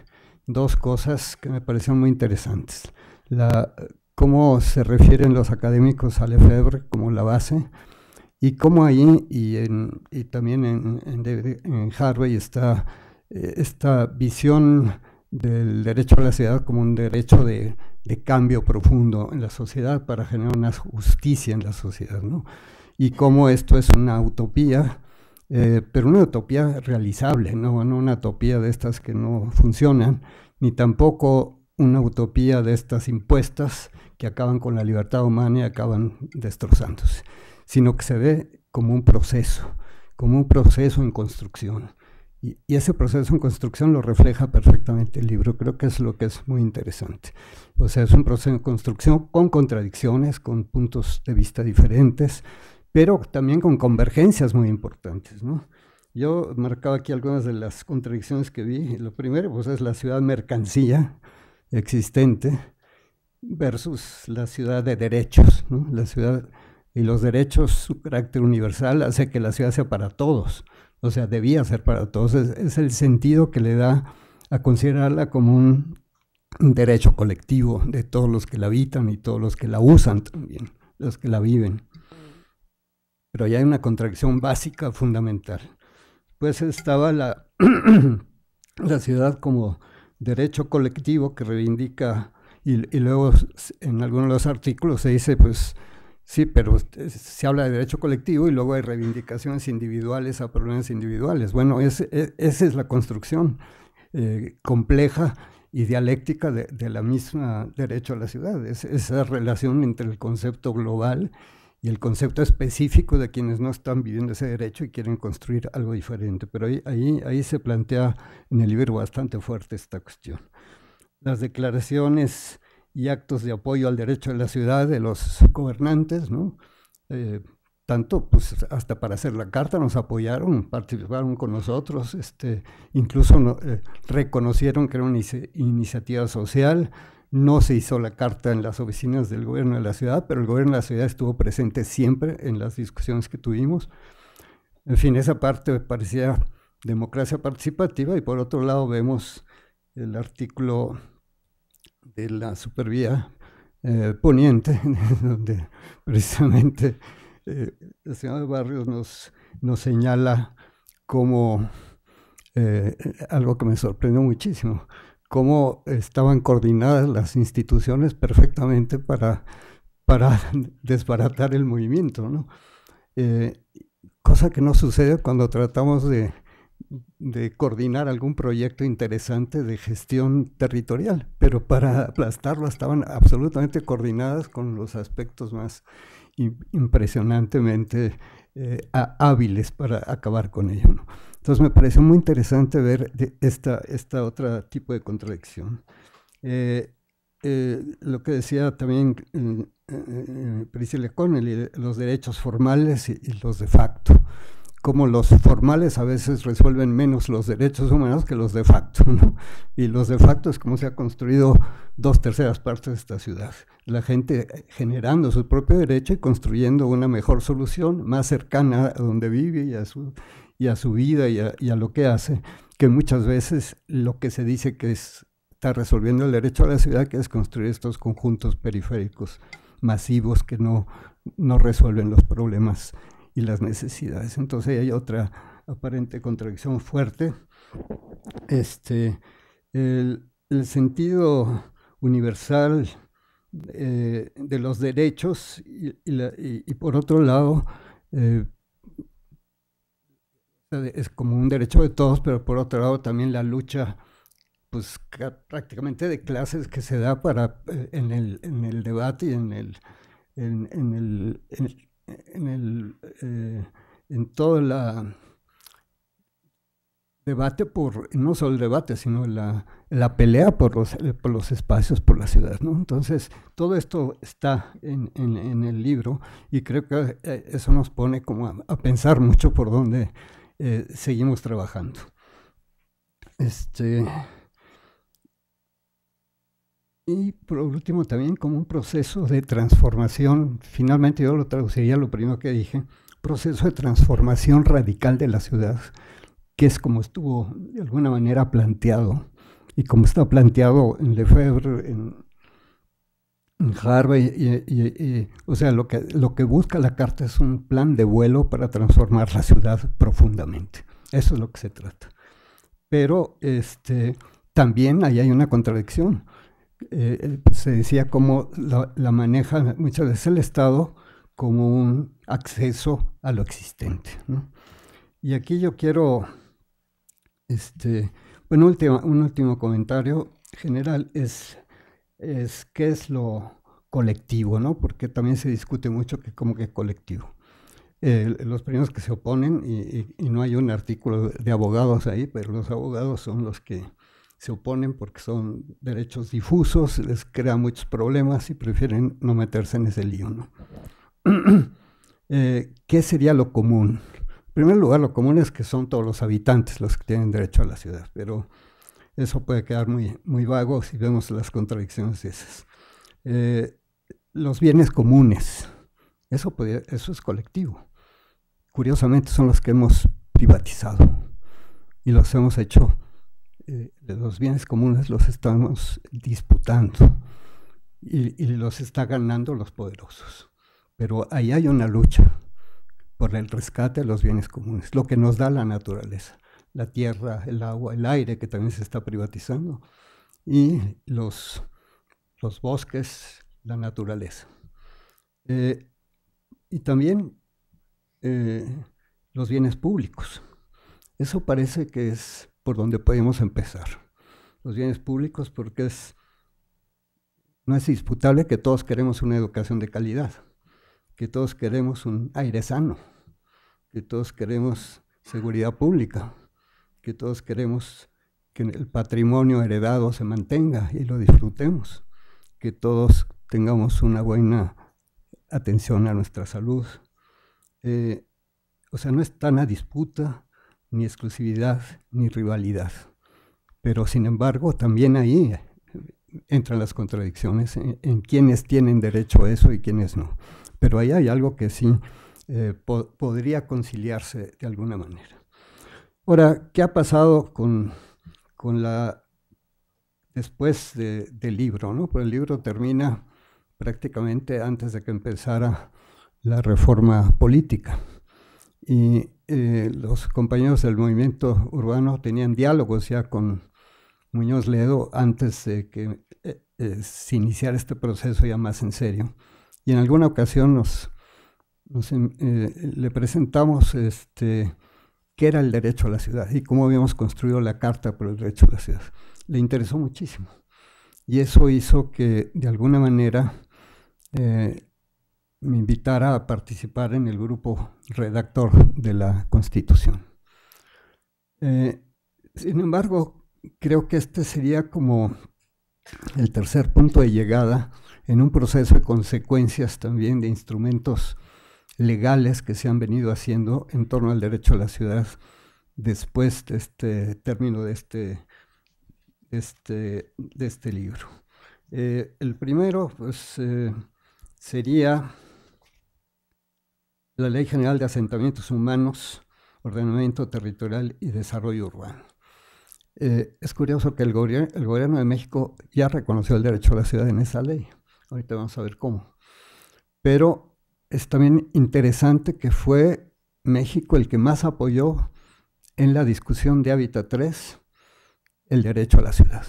dos cosas que me parecieron muy interesantes. La, cómo se refieren los académicos a Lefebvre como la base y cómo ahí y, en, y también en, en, Harvey está eh, esta visión del derecho a la ciudad como un derecho de, de, cambio profundo en la sociedad para generar una justicia en la sociedad, ¿no? Y cómo esto es una utopía eh, pero una utopía realizable, ¿no? no una utopía de estas que no funcionan, ni tampoco una utopía de estas impuestas que acaban con la libertad humana y acaban destrozándose, sino que se ve como un proceso, como un proceso en construcción. Y, y, ese proceso en construcción lo refleja perfectamente el libro, creo que es lo que es muy interesante. O sea, es un proceso en construcción con contradicciones, con puntos de vista diferentes, pero también con convergencias muy importantes, ¿no? Yo he marcado aquí algunas de las contradicciones que vi. Lo primero, pues, es la ciudad mercancía existente versus la ciudad de derechos, La ciudad y los derechos, su carácter universal hace que la ciudad sea para todos, o sea, debía ser para todos. es el sentido que le da a considerarla como un derecho colectivo de todos los que la habitan y todos los que la usan también, los que la viven. Pero ya hay una contradicción básica, fundamental. Pues estaba la, *clears throat* la ciudad como derecho colectivo que reivindica, y, luego en algunos de los artículos se dice, pues sí, pero se habla de derecho colectivo y luego hay reivindicaciones individuales a problemas individuales. Bueno, e, esa es la construcción eh, compleja y dialéctica de, de, la misma derecho a la ciudad, es, esa relación entre el concepto global y el concepto específico de quienes no están viviendo ese derecho y quieren construir algo diferente. Pero ahí, ahí, ahí se plantea en el libro bastante fuerte esta cuestión. Las declaraciones y actos de apoyo al derecho de la ciudad de los gobernantes, ¿no? Eh, tanto pues hasta para hacer la carta nos apoyaron, participaron con nosotros, este, incluso eh, reconocieron que era una iniciativa social, no se hizo la carta en las oficinas del gobierno de la ciudad, pero el gobierno de la ciudad estuvo presente siempre en las discusiones que tuvimos. En fin, esa parte parecía democracia participativa y por otro lado vemos el artículo de la supervía eh, poniente, *laughs* donde precisamente eh, el señor Barrios nos, señala como eh, algo que me sorprendió muchísimo, cómo estaban coordinadas las instituciones perfectamente para, *laughs* desbaratar el movimiento, eh, cosa que no sucede cuando tratamos de, coordinar algún proyecto interesante de gestión territorial, pero para aplastarlo estaban absolutamente coordinadas con los aspectos más impresionantemente eh, hábiles para acabar con ello. Entonces me pareció muy interesante ver esta, esta otra tipo de contradicción. Eh, eh, lo que decía también eh, eh Priscilla Connelly, los derechos formales y, los de facto como los formales a veces resuelven menos los derechos humanos que los de facto, *laughs* ¿no? Y los de facto es como se ha construido dos terceras partes de esta ciudad. La gente generando su propio derecho y construyendo una mejor solución, más cercana a donde vive y a su, y a su vida y a, lo que hace, que muchas veces lo que se dice que es, está resolviendo el derecho a la ciudad, que es construir estos conjuntos periféricos masivos que no, no resuelven los problemas y las necesidades. Entonces hay otra aparente contradicción fuerte. Este, el, sentido universal eh, de los derechos y, por otro lado, eh, este es como un derecho de todos, pero por otro lado también la lucha pues prácticamente de clases que se da para eh, en el, debate y en el en, el en, el en eh, todo la debate por no solo el debate sino la, pelea por los eh, por los espacios por la ciudad entonces todo esto está en, en, el libro y creo que eso nos pone como a pensar mucho por dónde eh, seguimos trabajando. Este, y por último, también como un proceso de transformación, finalmente yo lo traduciría lo primero que dije, proceso de transformación radical de la ciudad, que es como estuvo de alguna manera planteado y como está planteado en Lefebvre, en, Harvey, y, o sea, lo que, busca la carta es un plan de vuelo para transformar la ciudad profundamente. Eso es lo que se trata. Pero este, también ahí hay una contradicción. Eh, eh, se decía cómo la, maneja muchas veces el Estado como un acceso a lo existente. Y aquí yo quiero, bueno, este, un último comentario general es es qué es lo colectivo, ¿no? Porque también se discute mucho que como que colectivo. Eh, los primeros que se oponen, y, no hay un artículo de abogados ahí, pero los abogados son los que se oponen porque son derechos difusos, les crean muchos problemas y prefieren no meterse en ese lío, *clears throat* eh, ¿Qué sería lo común? En primer lugar, lo común es que son todos los habitantes los que tienen derecho a la ciudad, pero eso puede quedar muy, muy vago si vemos las contradicciones de esas. Eh, los bienes comunes, eso, puede, eso es colectivo. Curiosamente son los que hemos privatizado y los hemos hecho, eh, los bienes comunes los estamos disputando y, y los está ganando los poderosos. Pero ahí hay una lucha por el rescate de los bienes comunes, lo que nos da la naturaleza la tierra, el agua, el aire, que también se está privatizando, y los, bosques, la naturaleza. Eh, y también eh, los bienes públicos. Eso parece que es por donde podemos empezar. Los bienes públicos porque es, no es disputable que todos queremos una educación de calidad, que todos queremos un aire sano, que todos queremos seguridad pública, que todos queremos que el patrimonio heredado se mantenga y lo disfrutemos, que todos tengamos una buena atención a nuestra salud. Eh, o sea, no es tan a disputa, ni exclusividad, ni rivalidad. Pero sin embargo, también ahí eh, entran las contradicciones en, quiénes quienes tienen derecho a eso y quiénes no. Pero ahí hay algo que sí eh, podría conciliarse de alguna manera. Ahora, ¿qué ha pasado con, con la después del libro? ¿no? Pues el libro termina prácticamente antes de que empezara la reforma política. Y eh, los compañeros del movimiento urbano tenían diálogos ya con Muñoz Ledo antes de que eh, eh, se iniciara este proceso ya más en serio. Y en alguna ocasión le presentamos este, qué era el derecho a la ciudad y cómo habíamos construido la Carta por el Derecho a la Ciudad. Le interesó muchísimo. Y eso hizo que, de alguna manera, eh, me invitara a participar en el grupo redactor de la Constitución. Eh, sin embargo, creo que este sería como el tercer punto de llegada en un proceso de consecuencias también de instrumentos legales que se han venido haciendo en torno al derecho a la ciudad después de este término de este, este, de este libro. Eh, el primero pues, eh, sería la Ley General de Asentamientos Humanos, Ordenamiento Territorial y Desarrollo Urbano. Eh, es curioso que el, el, gobierno de México ya reconoció el derecho a la ciudad en esa ley. Ahorita vamos a ver cómo. Pero es también interesante que fue México el que más apoyó en la discusión de Hábitat 3 el derecho a la ciudad.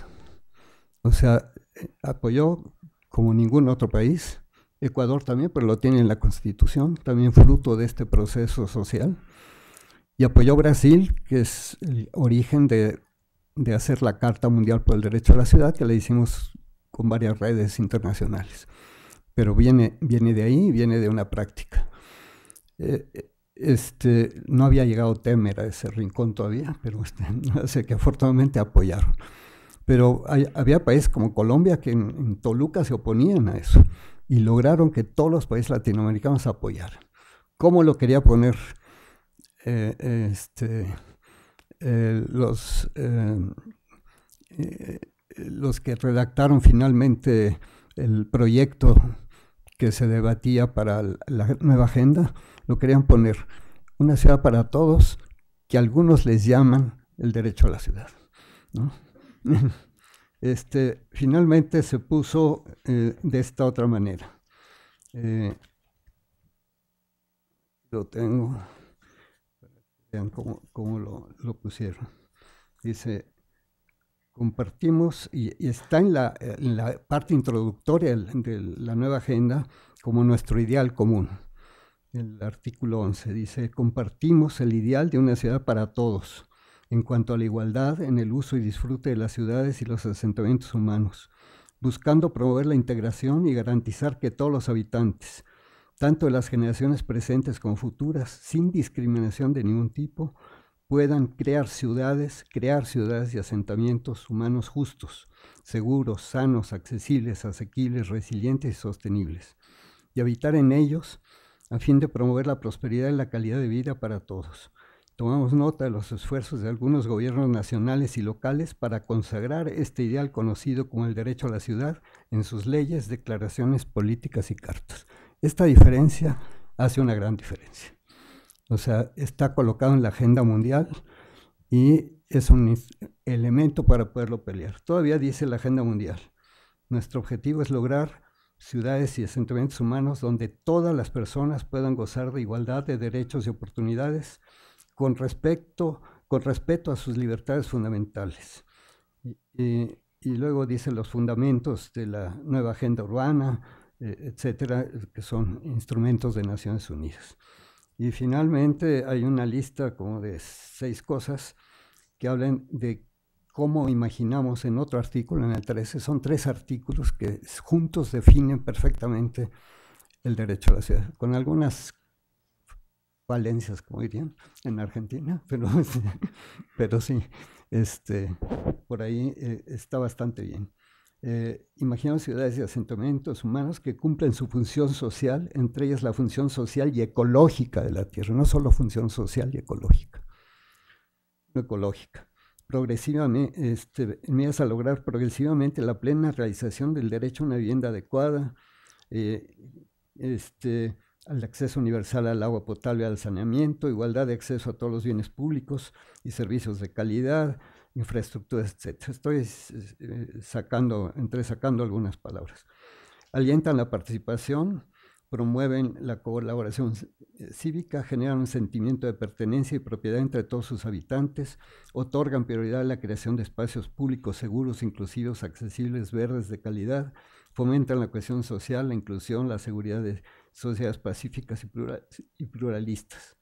O sea, eh, apoyó como ningún otro país, Ecuador también, pero lo tiene en la Constitución, también fruto de este proceso social, y apoyó Brasil, que es el origen de, de hacer la Carta Mundial por el Derecho a la Ciudad, que la hicimos con varias redes internacionales pero viene, viene de ahí, viene de una práctica. Eh, eh, este, no había llegado Temer a ese rincón todavía, pero este, *laughs* sé que afortunadamente apoyaron. Pero había países como Colombia que en, Toluca se oponían a eso y lograron que todos los países latinoamericanos apoyaran. ¿Cómo lo quería poner eh, este, los, los que redactaron finalmente el proyecto que se debatía para la nueva agenda, lo querían poner una ciudad para todos, que algunos les llaman el derecho a la ciudad. *laughs* Este, finalmente se puso eh, de esta otra manera. Eh, lo tengo, vean cómo, lo, lo pusieron. Dice, compartimos y, está en la, en la, parte introductoria de la nueva agenda como nuestro ideal común. El artículo 11 dice, compartimos el ideal de una ciudad para todos en cuanto a la igualdad en el uso y disfrute de las ciudades y los asentamientos humanos, buscando promover la integración y garantizar que todos los habitantes, tanto de las generaciones presentes como futuras, sin discriminación de ningún tipo, puedan crear ciudades, crear ciudades y asentamientos humanos justos, seguros, sanos, accesibles, asequibles, resilientes y sostenibles, y habitar en ellos a fin de promover la prosperidad y la calidad de vida para todos. Tomamos nota de los esfuerzos de algunos gobiernos nacionales y locales para consagrar este ideal conocido como el derecho a la ciudad en sus leyes, declaraciones políticas y cartas. Esta diferencia hace una gran diferencia. O sea, está colocado en la agenda mundial y es un elemento para poderlo pelear. Todavía dice la agenda mundial. Nuestro objetivo es lograr ciudades y asentamientos humanos donde todas las personas puedan gozar de igualdad de derechos y oportunidades con respecto, respeto a sus libertades fundamentales. Y, luego dicen los fundamentos de la nueva agenda urbana, eh, etcétera, que son instrumentos de Naciones Unidas. Y finalmente hay una lista como de seis cosas que hablan de cómo imaginamos en otro artículo, en el 13. Son tres artículos que juntos definen perfectamente el derecho a la ciudad, con algunas valencias, como dirían, en Argentina, *laughs* pero, pero sí, este, por ahí eh, está bastante bien eh, imaginamos ciudades y asentamientos humanos que cumplen su función social, entre ellas la función social y ecológica de la Tierra, no solo función social y ecológica, ecológica. Progresivamente, este, a lograr progresivamente la plena realización del derecho a una vivienda adecuada, eh, este, al acceso universal al agua potable, al saneamiento, igualdad de acceso a todos los bienes públicos y servicios de calidad, infraestructuras, etc. Estoy eh, sacando, entresacando algunas palabras. Alientan la participación, promueven la colaboración eh, cívica, generan un sentimiento de pertenencia y propiedad entre todos sus habitantes, otorgan prioridad a la creación de espacios públicos seguros, inclusivos, accesibles, verdes, de calidad, fomentan la cohesión social, la inclusión, la seguridad de sociedades pacíficas y pluralistas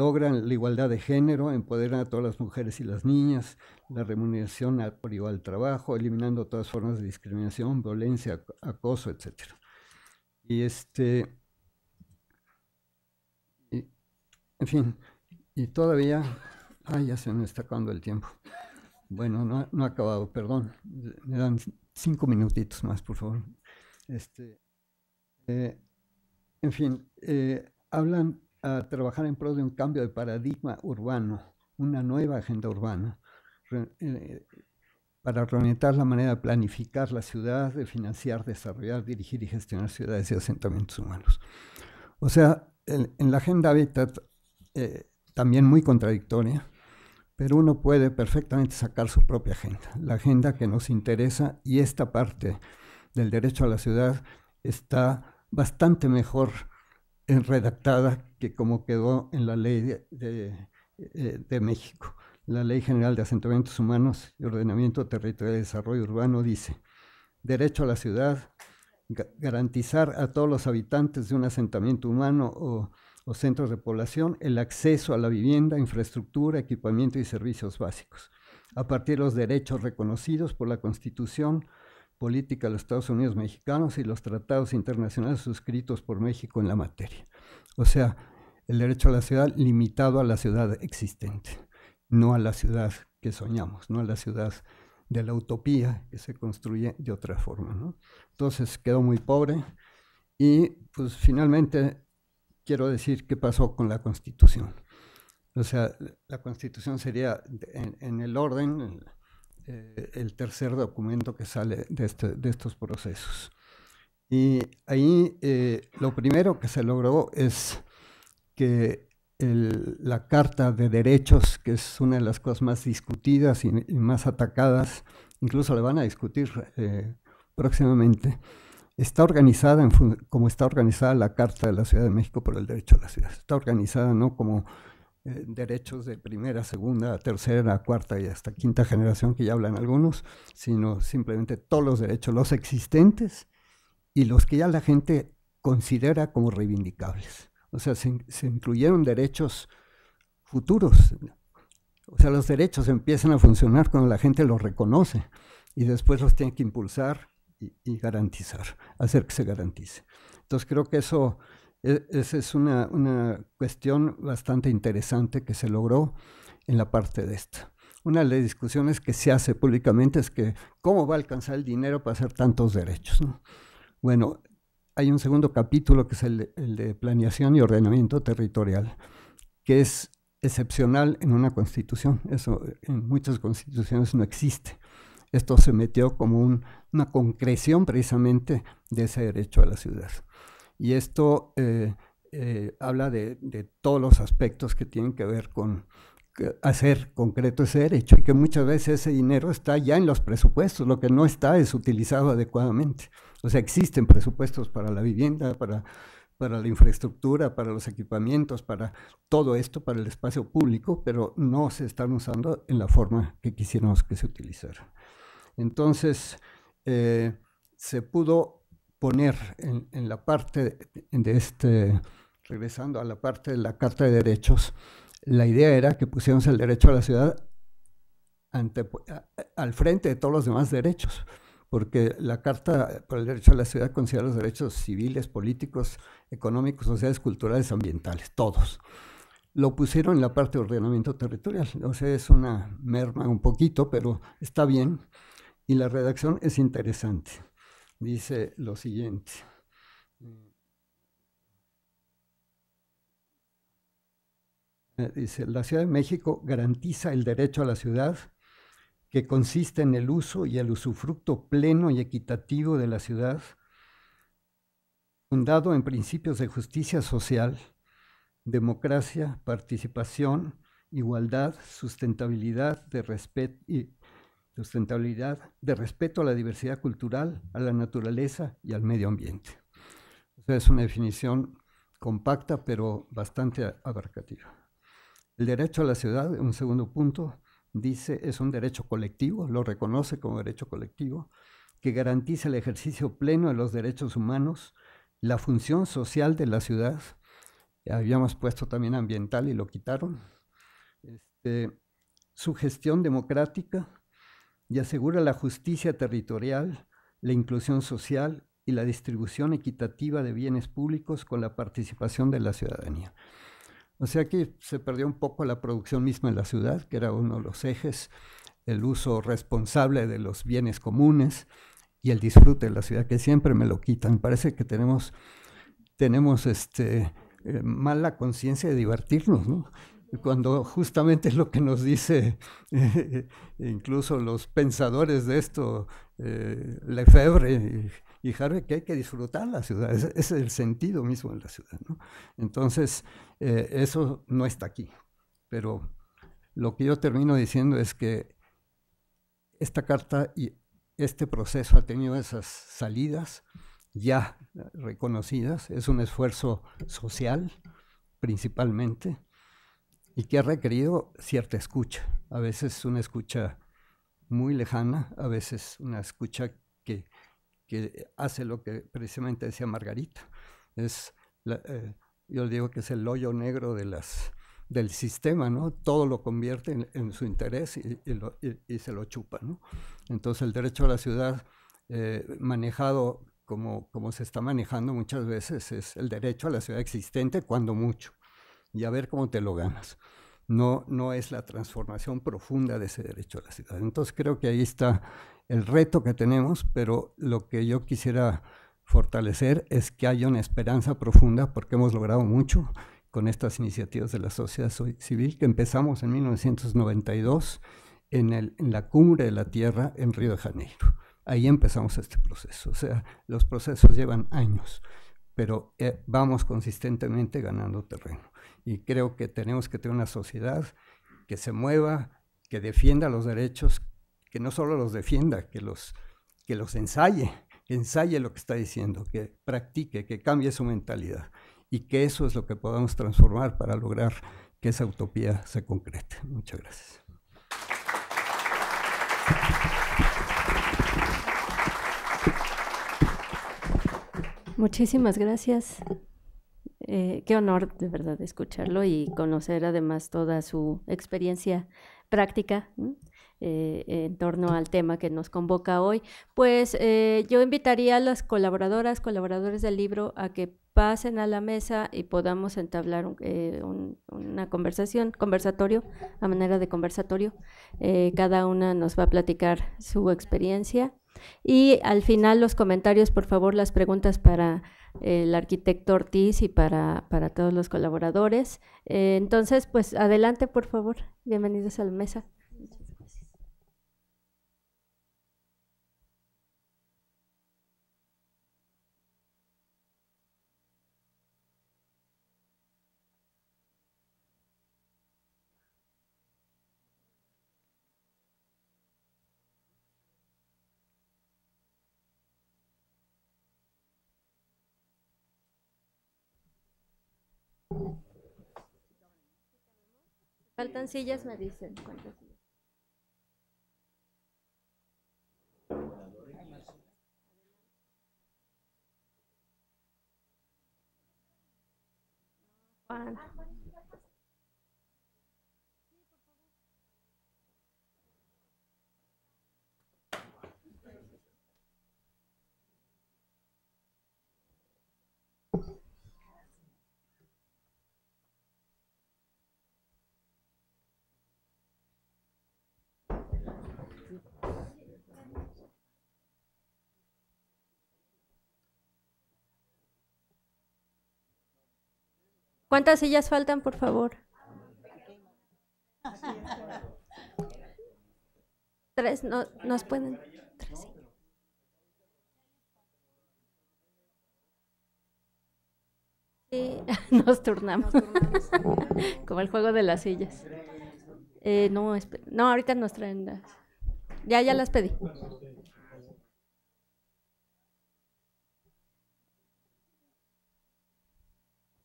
logran la igualdad de género, empoderan a todas las mujeres y las niñas, la remuneración por igual trabajo, eliminando todas formas de discriminación, violencia, acoso, etc. Y este, en fin, y todavía, ay, ya se me está acabando el tiempo. Bueno, no, ha acabado, perdón. Me dan cinco minutitos más, por favor. Este, eh, en fin, eh, hablan a trabajar en pro de un cambio de paradigma urbano, una nueva agenda urbana, eh, para reorientar la manera de planificar la ciudad, de financiar, desarrollar, dirigir y gestionar ciudades y asentamientos humanos. O sea, en la agenda Habitat, eh, también muy contradictoria, pero uno puede perfectamente sacar su propia agenda, la agenda que nos interesa y esta parte del derecho a la ciudad está bastante mejor redactada que como quedó en la ley eh, de, México. La Ley General de Asentamientos Humanos y Ordenamiento Territorial y Desarrollo Urbano dice, derecho a la ciudad, garantizar a todos los habitantes de un asentamiento humano o, o de población el acceso a la vivienda, infraestructura, equipamiento y servicios básicos, a partir de los derechos reconocidos por la Constitución, política de los Estados Unidos mexicanos y los tratados internacionales suscritos por México en la materia. O sea, el derecho a la ciudad limitado a la ciudad existente, no a la ciudad que soñamos, no a la ciudad de la utopía que se construye de otra forma. ¿no? Entonces quedó muy pobre y pues finalmente quiero decir qué pasó con la constitución. O sea, la constitución sería en, en el orden, eh, el tercer documento que sale de, este, de estos procesos. Y ahí eh, lo primero que se logró es que la Carta de Derechos, que es una de las cosas más discutidas y, más atacadas, incluso la van a discutir eh, próximamente, está organizada como está organizada la Carta de la Ciudad de México por el Derecho a la Ciudad. Está organizada no como eh, derechos de primera, segunda, tercera, cuarta y hasta quinta generación, que ya hablan algunos, sino simplemente todos los derechos, los existentes y los que ya la gente considera como reivindicables. O sea, se, incluyeron derechos futuros. O sea, los derechos empiezan a funcionar cuando la gente los reconoce y después los tiene que impulsar y garantizar, hacer que se garantice. Entonces creo que eso e-, esa es una, cuestión bastante interesante que se logró en la parte de esta. Una de las discusiones que se hace públicamente es que cómo va a alcanzar el dinero para hacer tantos derechos. Bueno, hay un segundo capítulo que es el de, planeación y ordenamiento territorial, que es excepcional en una constitución. Eso en muchas constituciones no existe. Esto se metió como una concreción precisamente de ese derecho a la ciudad. Y esto eh, eh, habla de, todos los aspectos que tienen que ver con hacer concreto ese derecho y que muchas veces ese dinero está ya en los presupuestos, lo que no está es utilizado adecuadamente. O sea, existen presupuestos para la vivienda, para, para la infraestructura, para los equipamientos, para todo esto, para el espacio público, pero no se están usando en la forma que quisiéramos que se utilizara. Entonces, eh, se pudo poner en, la parte de, este, regresando a la parte de la Carta de Derechos, la idea era que pusiéramos el derecho a la ciudad al frente de todos los demás derechos, porque la Carta por el Derecho a la Ciudad considera los derechos civiles, políticos, económicos, sociales, culturales, ambientales, todos. Lo pusieron en la parte de ordenamiento territorial, o sea, es una merma un poquito, pero está bien, y la redacción es interesante dice lo siguiente. Dice, la Ciudad de México garantiza el derecho a la ciudad que consiste en el uso y el usufructo pleno y equitativo de la ciudad, fundado en principios de justicia social, democracia, participación, igualdad, sustentabilidad de respeto y sustentabilidad, de respeto a la diversidad cultural, a la naturaleza y al medio ambiente. O es una definición compacta pero bastante abarcativa. El derecho a la ciudad, un segundo punto, dice es un derecho colectivo, lo reconoce como derecho colectivo, que garantiza el ejercicio pleno de los derechos humanos, la función social de la ciudad, habíamos puesto también ambiental y lo quitaron, este, su gestión democrática, y asegura la justicia territorial, la inclusión social y la distribución equitativa de bienes públicos con la participación de la ciudadanía. O sea que se perdió un poco la producción misma en la ciudad, que era uno de los ejes, el uso responsable de los bienes comunes y el disfrute de la ciudad, que siempre me lo quitan. Parece que tenemos, tenemos este, eh, mala conciencia de divertirnos, ¿no? cuando justamente es lo que nos dice *laughs* incluso los pensadores de esto, eh, Lefebvre y, Harvey, que hay que disfrutar la ciudad, es el sentido mismo de la ciudad. Entonces, eh, eso no está aquí, pero lo que yo termino diciendo es que esta carta y este proceso ha tenido esas salidas ya reconocidas, es un esfuerzo social principalmente, y que ha requerido cierta escucha. A veces una escucha muy lejana, a veces una escucha que, que hace lo que precisamente decía Margarita. Es la, eh, yo digo que es el hoyo negro de las, del sistema, ¿no? Todo lo convierte en, su interés y, se lo chupa, ¿no? Entonces el derecho a la ciudad eh, manejado como, como se está manejando muchas veces es el derecho a la ciudad existente cuando mucho y a ver cómo te lo ganas. No, no es la transformación profunda de ese derecho a la ciudad. Entonces creo que ahí está el reto que tenemos, pero lo que yo quisiera fortalecer es que haya una esperanza profunda porque hemos logrado mucho con estas iniciativas de la sociedad civil que empezamos en 1992 en, la cumbre de la tierra en Río de Janeiro. Ahí empezamos este proceso. O sea, los procesos llevan años, pero eh, vamos consistentemente ganando terreno y creo que tenemos que tener una sociedad que se mueva, que defienda los derechos, que no solo los defienda, que los, que los ensaye, que ensaye lo que está diciendo, que practique, que cambie su mentalidad y que eso es lo que podamos transformar para lograr que esa utopía se concrete. Muchas gracias. Muchísimas gracias. Eh, qué honor de verdad escucharlo y conocer además toda su experiencia práctica eh, en torno al tema que nos convoca hoy. Pues eh, yo invitaría a las colaboradoras, colaboradores del libro a que pasen a la mesa y podamos entablar una conversación, conversatorio, a manera de conversatorio. cada una nos va a platicar su experiencia. Y al final los comentarios, por favor, las preguntas para el arquitecto Ortiz y para, todos los colaboradores. Eh, entonces, pues adelante, por favor. Bienvenidos a la mesa. Faltan sillas, me dicen. ¿Cuántas sillas faltan, por favor? Tres, no, nos pueden. Sí, *laughs* nos turnamos. *laughs* Como el juego de las sillas. Eh, no, no, ahorita nos traen las. Ya, ya las pedí.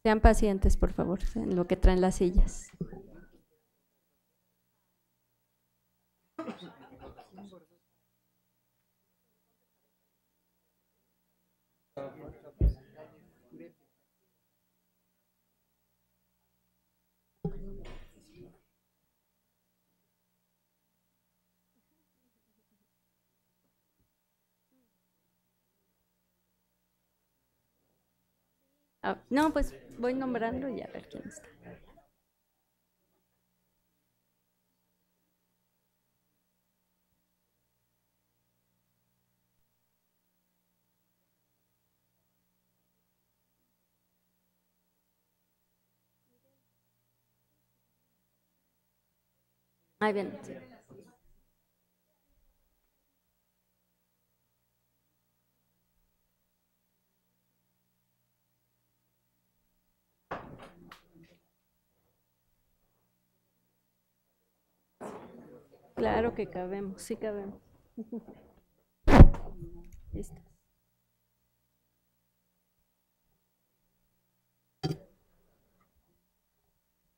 Sean pacientes, por favor, en lo que traen las sillas. Ah, no, pues voy nombrando y a ver quién está. Ahí bien. Claro que cabemos, sí cabemos. *laughs* Listo.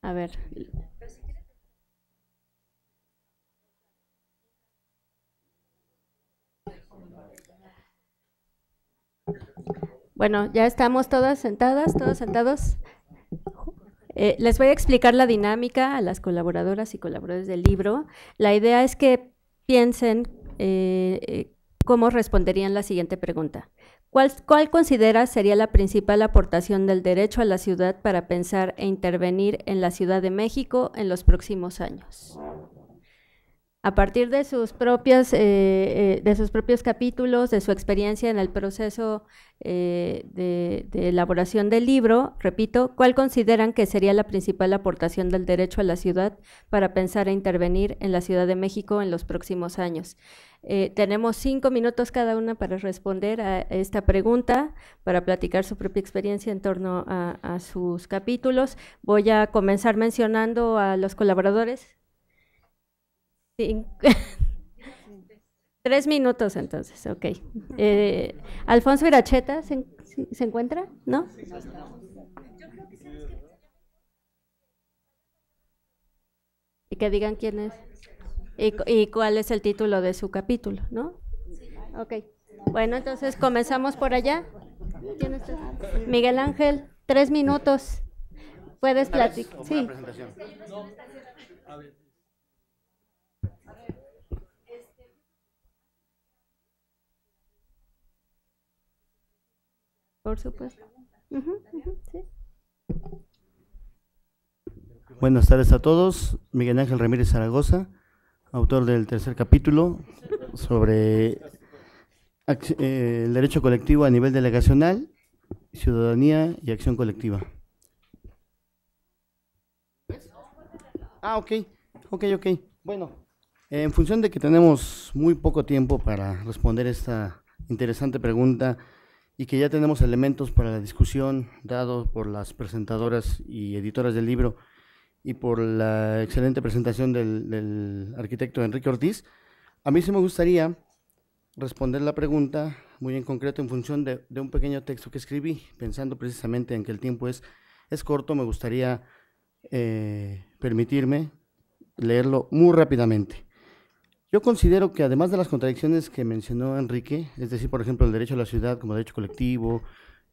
A ver. Bueno, ya estamos todas sentadas, todos sentados. Eh, les voy a explicar la dinámica a las colaboradoras y colaboradores del libro. La idea es que piensen eh, eh, cómo responderían la siguiente pregunta. ¿Cuál, ¿Cuál consideras sería la principal aportación del derecho a la ciudad para pensar e intervenir en la Ciudad de México en los próximos años? a partir de sus propias, eh, eh, de sus propios capítulos, de su experiencia en el proceso eh, de, elaboración del libro, repito, ¿cuál consideran que sería la principal aportación del derecho a la ciudad para pensar e intervenir en la Ciudad de México en los próximos años? tenemos cinco minutos cada una para responder a esta pregunta, para platicar su propia experiencia en torno a, a sus capítulos. Voy a comenzar mencionando a los colaboradores *laughs* Tres minutos entonces, ok. Eh, Alfonso Iracheta, ¿se, encuentra? ¿No? Y que digan quién es y, cuál es el título de su capítulo, ¿no? Ok. Bueno, entonces comenzamos por allá. Miguel Ángel, tres minutos. Puedes platicar. Sí. Por supuesto. Buenas tardes a todos. Miguel Ángel Ramírez Zaragoza, autor del tercer capítulo sobre eh, el derecho colectivo a nivel delegacional, ciudadanía y acción colectiva. Ah, ok, ok, ok. Bueno, en función de que tenemos muy poco tiempo para responder esta interesante pregunta, y que ya tenemos elementos para la discusión dados por las presentadoras y editoras del libro y por la excelente presentación del, arquitecto Enrique Ortiz, a mí sí me gustaría responder la pregunta muy en concreto en función de, un pequeño texto que escribí, pensando precisamente en que el tiempo es, es corto, me gustaría eh, permitirme leerlo muy rápidamente. Yo considero que además de las contradicciones que mencionó Enrique, es decir, por ejemplo, el derecho a la ciudad como derecho colectivo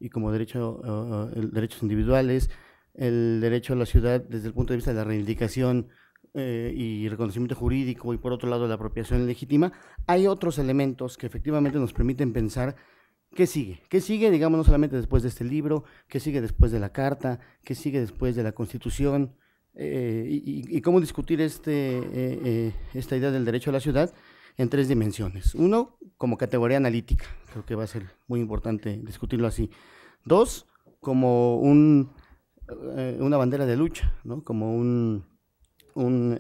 y como derecho eh, eh, derechos individuales, el derecho a la ciudad desde el punto de vista de la reivindicación eh, y reconocimiento jurídico y por otro lado la apropiación legítima, hay otros elementos que efectivamente nos permiten pensar qué sigue, qué sigue, digamos, no solamente después de este libro, qué sigue después de la Carta, qué sigue después de la Constitución, eh, y, cómo discutir este, eh, eh, esta idea del derecho a la ciudad en tres dimensiones. Uno, como categoría analítica, creo que va a ser muy importante discutirlo así. Dos, como un, una bandera de lucha, como un, un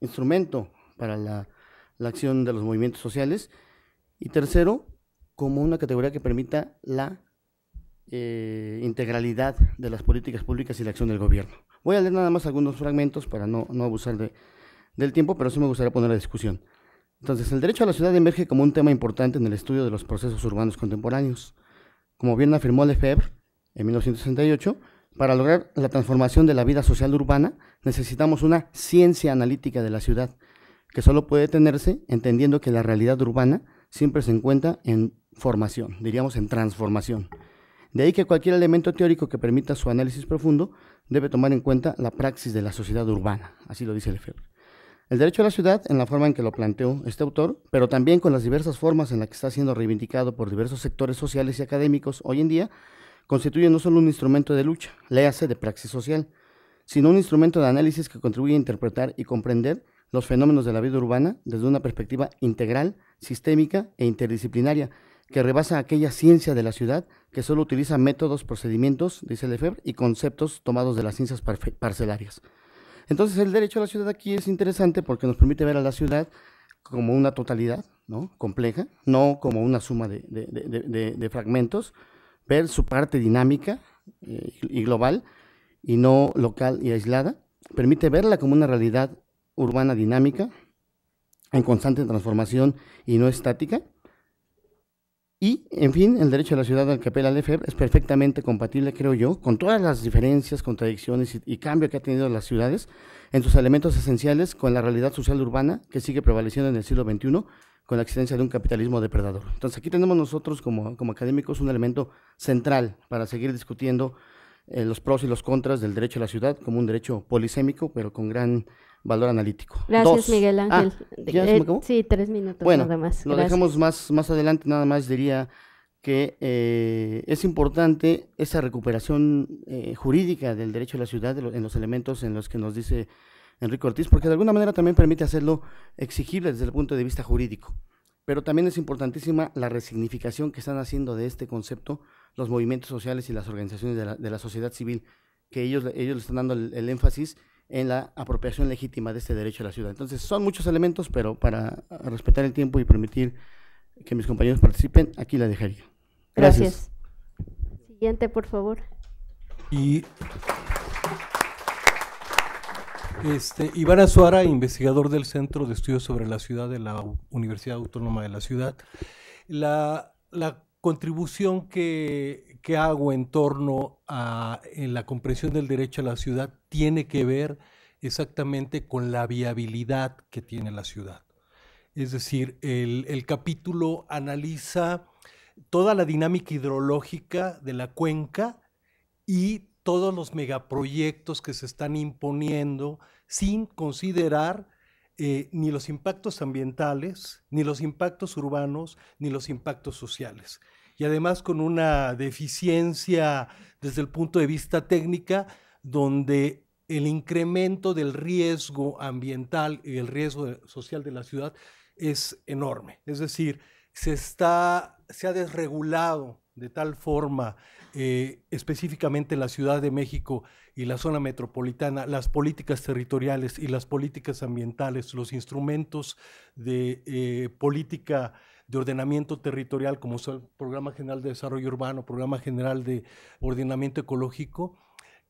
instrumento para la, acción de los movimientos sociales. Y tercero, como una categoría que permita la integralidad de las políticas públicas y la acción del gobierno. Voy a leer nada más algunos fragmentos para no, no abusar de, del tiempo, pero sí me gustaría poner la discusión. Entonces, el derecho a la ciudad emerge como un tema importante en el estudio de los procesos urbanos contemporáneos. Como bien afirmó Lefebvre en 1968, para lograr la transformación de la vida social urbana necesitamos una ciencia analítica de la ciudad, que solo puede tenerse entendiendo que la realidad urbana siempre se encuentra en formación, diríamos en transformación. De ahí que cualquier elemento teórico que permita su análisis profundo debe tomar en cuenta la praxis de la sociedad urbana, así lo dice Lefebvre. El derecho a la ciudad, en la forma en que lo planteó este autor, pero también con las diversas formas en las que está siendo reivindicado por diversos sectores sociales y académicos hoy en día, constituye no solo un instrumento de lucha, léase de praxis social, sino un instrumento de análisis que contribuye a interpretar y comprender los fenómenos de la vida urbana desde una perspectiva integral, sistémica e interdisciplinaria, que rebasa aquella ciencia de la ciudad que solo utiliza métodos, procedimientos, dice Lefebvre, y conceptos tomados de las ciencias parcelarias. Entonces el derecho a la ciudad aquí es interesante porque nos permite ver a la ciudad como una totalidad, ¿no? Compleja, no como una suma de, fragmentos, ver su parte dinámica eh, y global y no local y aislada, permite verla como una realidad urbana dinámica, en constante transformación y no estática, y, en fin, el derecho de la ciudad al que apela Lefebvre es perfectamente compatible, creo yo, con todas las diferencias, contradicciones y, y, cambio que ha tenido las ciudades en sus elementos esenciales con la realidad social urbana que sigue prevaleciendo en el siglo XXI con la existencia de un capitalismo depredador. Entonces, aquí tenemos nosotros como, como académicos un elemento central para seguir discutiendo eh, los pros y los contras del derecho a la ciudad como un derecho polisémico, pero con gran valor analítico. Gracias, Miguel ah, Ángel. Eh, sí, tres minutos bueno, nada más. Lo dejamos más, más adelante, nada más diría que eh, es importante esa recuperación jurídica del derecho a la ciudad en los elementos en los que nos dice Enrique Ortiz, porque de alguna manera también permite hacerlo exigible desde el punto de vista jurídico. Pero también es importantísima la resignificación que están haciendo de este concepto los movimientos sociales y las organizaciones de la, sociedad civil, que ellos, ellos le están dando el, énfasis en la apropiación legítima de este derecho a la ciudad. Entonces, son muchos elementos, pero para respetar el tiempo y permitir que mis compañeros participen, aquí la dejaría. Gracias. Siguiente, por favor. Y este, Iván Azuara, investigador del Centro de Estudios sobre la Ciudad de la Universidad Autónoma de la Ciudad. La, la contribución que, hago en torno a la comprensión del derecho a la ciudad tiene que ver exactamente con la viabilidad que tiene la ciudad. Es decir, el, capítulo analiza toda la dinámica hidrológica de la cuenca y todos los megaproyectos que se están imponiendo sin considerar eh, ni los impactos ambientales, ni los impactos urbanos, ni los impactos sociales y además con una deficiencia desde el punto de vista técnica, donde el incremento del riesgo ambiental y el riesgo social de la ciudad es enorme. Es decir, se, está, se ha desregulado de tal forma, eh, específicamente la Ciudad de México y la zona metropolitana, las políticas territoriales y las políticas ambientales, los instrumentos de eh, política de ordenamiento territorial, como es el Programa General de Desarrollo Urbano, Programa General de Ordenamiento Ecológico,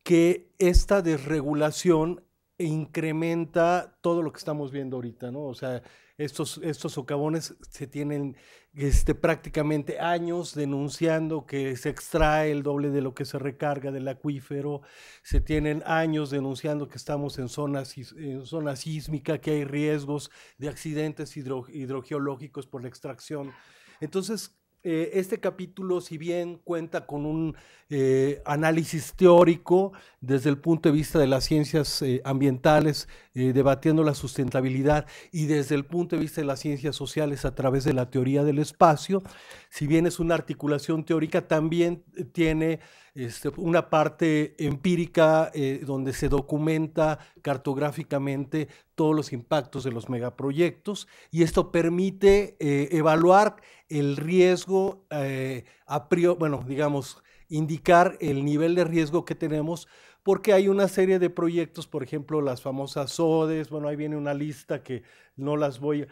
que esta desregulación incrementa todo lo que estamos viendo ahorita, ¿no? O sea, estos, estos socavones se tienen este, prácticamente años denunciando que se extrae el doble de lo que se recarga del acuífero, se tienen años denunciando que estamos en zona, en zona sísmica, que hay riesgos de accidentes hidrogeológicos por la extracción. Entonces, eh, este capítulo, si bien cuenta con un eh, análisis teórico desde el punto de vista de las ciencias eh, ambientales, eh, debatiendo la sustentabilidad y desde el punto de vista de las ciencias sociales a través de la teoría del espacio, si bien es una articulación teórica, también eh, tiene este, una parte empírica eh, donde se documenta cartográficamente todos los impactos de los megaproyectos y esto permite evaluar el riesgo, bueno, digamos, indicar el nivel de riesgo que tenemos porque hay una serie de proyectos, por ejemplo, las famosas SODES, bueno, ahí viene una lista que no las voy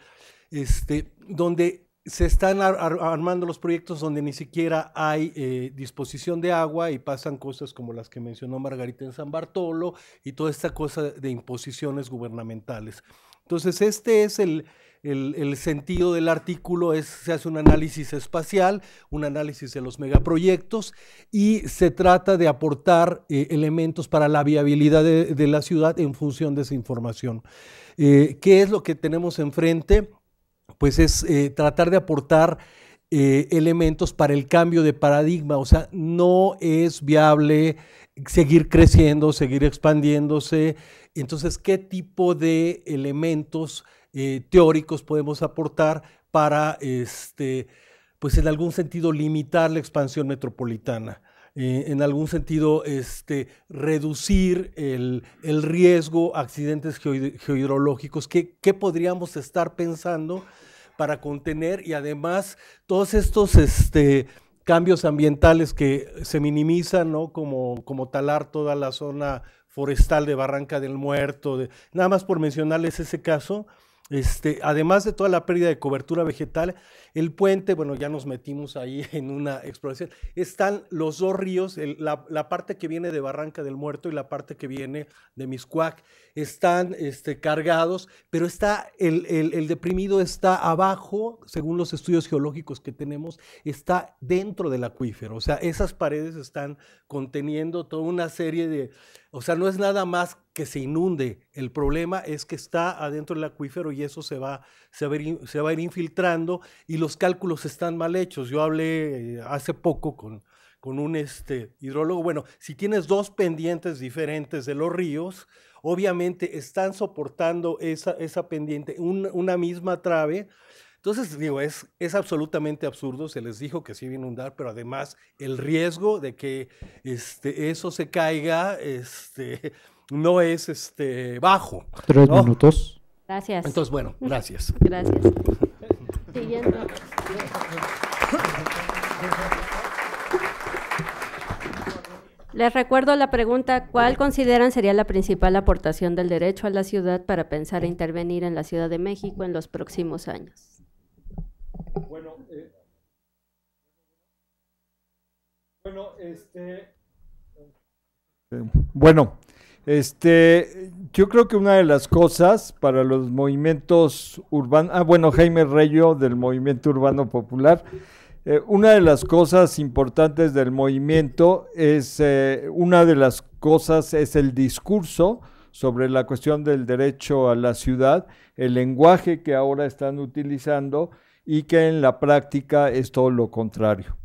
Este, donde se están armando los proyectos donde ni siquiera hay eh, disposición de agua y pasan cosas como las que mencionó Margarita en San Bartolo y toda esta cosa de imposiciones gubernamentales. Entonces, este es el, el, sentido del artículo es, se hace un análisis espacial, un análisis de los megaproyectos y se trata de aportar eh, elementos para la viabilidad de, la ciudad en función de esa información. Eh, ¿Qué es lo que tenemos enfrente? Pues es eh, tratar de aportar elementos para el cambio de paradigma, o sea, no es viable seguir creciendo, seguir expandiéndose. Entonces, ¿qué tipo de elementos eh, teóricos podemos aportar para, este, pues en algún sentido, limitar la expansión metropolitana. Eh, en algún sentido, este, reducir el, riesgo accidentes geohidrológicos. ¿Qué, podríamos estar pensando para contener y además todos estos este, cambios ambientales que se minimizan, como, como talar toda la zona forestal de Barranca del Muerto, nada más por mencionarles ese caso, este, además de toda la pérdida de cobertura vegetal, el puente, bueno, ya nos metimos ahí *laughs* en una exploración, están los dos ríos, la, parte que viene de Barranca del Muerto y la parte que viene de Miscuac, están este, cargados, pero está el deprimido está abajo, según los estudios geológicos que tenemos, está dentro del acuífero, o sea, esas paredes están conteniendo toda una serie de o sea, no es nada más que se inunde. El problema es que está adentro del acuífero y eso se va, se va, a, ir, infiltrando y los cálculos están mal hechos. Yo hablé eh, hace poco con, con un este, hidrólogo. Bueno, si tienes dos pendientes diferentes de los ríos, obviamente están soportando esa, esa pendiente, una misma trave entonces, digo, es, absolutamente absurdo, se les dijo que se iba a inundar, pero además el riesgo de que este, eso se caiga este, *laughs* no es este, bajo. Tres minutos. Gracias. Entonces, bueno, gracias. *laughs* Gracias. Les recuerdo la pregunta, ¿cuál consideran sería la principal aportación del derecho a la ciudad para pensar e intervenir en la Ciudad de México en los próximos años? Eh, este, bueno, este. yo creo que una de las cosas para los movimientos urbanos, ah, bueno, Jaime Reyo del Movimiento Urbano Popular, eh, una de las cosas importantes del movimiento es, eh, una de las cosas es el discurso sobre la cuestión del derecho a la ciudad, el lenguaje que ahora están utilizando y que en la práctica es todo lo contrario.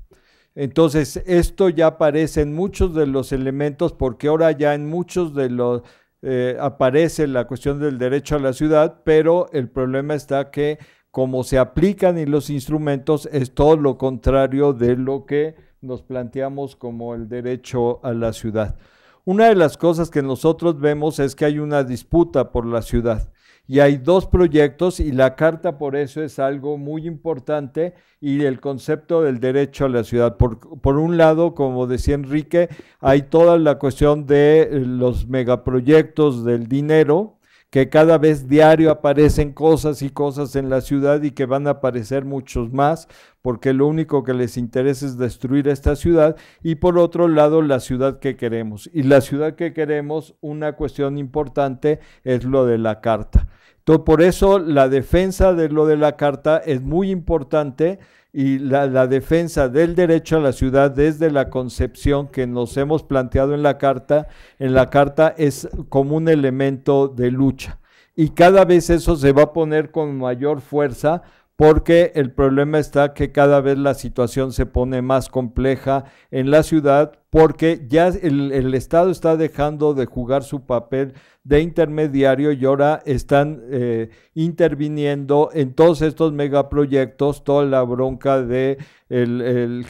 Entonces, esto ya aparece en muchos de los elementos, porque ahora ya en muchos de los eh, aparece la cuestión del derecho a la ciudad, pero el problema está que como se aplican y los instrumentos es todo lo contrario de lo que nos planteamos como el derecho a la ciudad. Una de las cosas que nosotros vemos es que hay una disputa por la ciudad y hay dos proyectos y la carta por eso es algo muy importante y el concepto del derecho a la ciudad. Por, por un lado, como decía Enrique, hay toda la cuestión de los megaproyectos del dinero, que cada vez diario aparecen cosas y cosas en la ciudad y que van a aparecer muchos más, porque lo único que les interesa es destruir esta ciudad y por otro lado la ciudad que queremos. Y la ciudad que queremos, una cuestión importante es lo de la carta. todo por eso la defensa de lo de la carta es muy importante y la, defensa del derecho a la ciudad desde la concepción que nos hemos planteado en la carta, en la carta es como un elemento de lucha. Y cada vez eso se va a poner con mayor fuerza porque el problema está que cada vez la situación se pone más compleja en la ciudad porque ya el, el Estado está dejando de jugar su papel de intermediario y ahora están eh, interviniendo en todos estos megaproyectos, toda la bronca de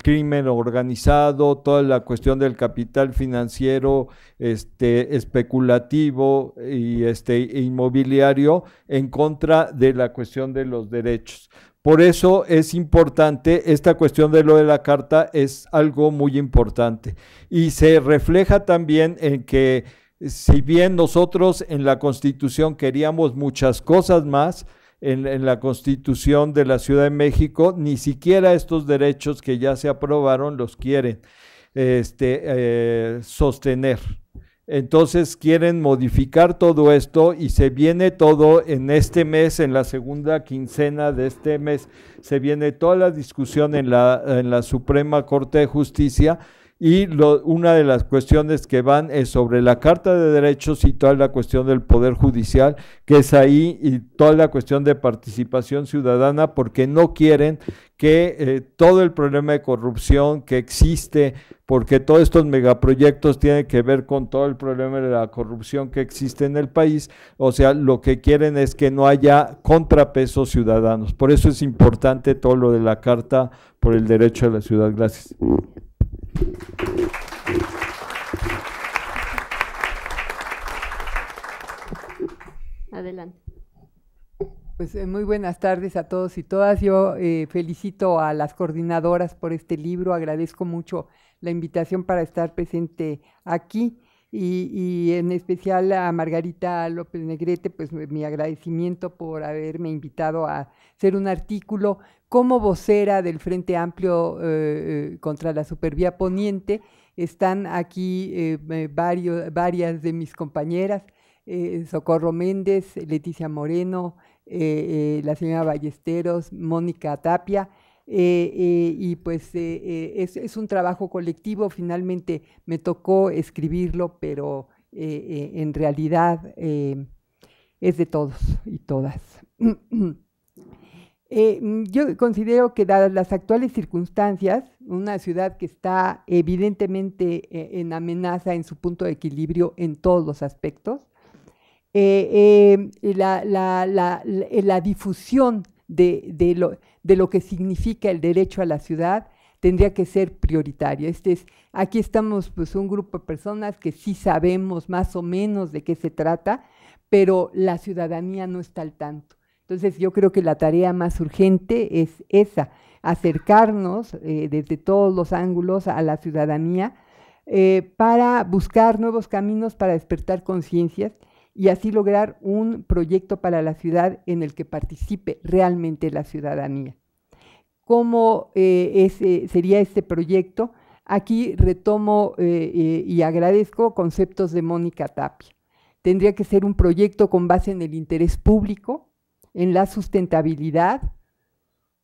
crimen organizado, toda la cuestión del capital financiero este, especulativo y este, inmobiliario en contra de la cuestión de los derechos. Por eso es importante, esta cuestión de lo de la carta es algo muy importante y se refleja también en que si bien nosotros en la Constitución queríamos muchas cosas más, en, la Constitución de la Ciudad de México, ni siquiera estos derechos que ya se aprobaron los quieren este, eh, sostener. Entonces quieren modificar todo esto y se viene todo en este mes, en la segunda quincena de este mes, se viene toda la discusión en la Suprema Corte de Justicia y lo, una de las cuestiones que van es sobre la Carta de Derechos y toda la cuestión del Poder Judicial, que es ahí, y toda la cuestión de participación ciudadana, porque no quieren que eh, todo el problema de corrupción que existe, porque todos estos megaproyectos tienen que ver con todo el problema de la corrupción que existe en el país, o sea, lo que quieren es que no haya contrapesos ciudadanos. Por eso es importante todo lo de la Carta por el Derecho a la Ciudad. Gracias. Adelante. Pues eh, muy buenas tardes a todos y todas. Yo eh, felicito a las coordinadoras por este libro. Agradezco mucho la invitación para estar presente aquí y, y en especial a Margarita López Negrete, pues mi agradecimiento por haberme invitado a hacer un artículo como vocera del Frente Amplio eh, eh, contra la Supervía Poniente. Están aquí eh, varias de mis compañeras, Socorro Méndez, Leticia Moreno, la señora Ballesteros, Mónica Tapia. y pues es, un trabajo colectivo, finalmente me tocó escribirlo, pero en realidad es de todos y todas. *clears throat* Eh, mm, yo considero que dadas las actuales circunstancias, una ciudad que está evidentemente eh, en amenaza en su punto de equilibrio en todos los aspectos, eh, em, la, difusión de, lo, que significa el derecho a la ciudad tendría que ser prioritaria. Este aquí estamos pues, un grupo de personas que sí sabemos más o menos de qué se trata, pero la ciudadanía no está al tanto. Entonces yo creo que la tarea más urgente es esa, acercarnos eh, desde todos los ángulos a la ciudadanía eh, para buscar nuevos caminos para despertar conciencias y así lograr un proyecto para la ciudad en el que participe realmente la ciudadanía. ¿Cómo eh, ese sería este proyecto? Aquí retomo y agradezco conceptos de Mónica Tapia. Tendría que ser un proyecto con base en el interés público, en la sustentabilidad,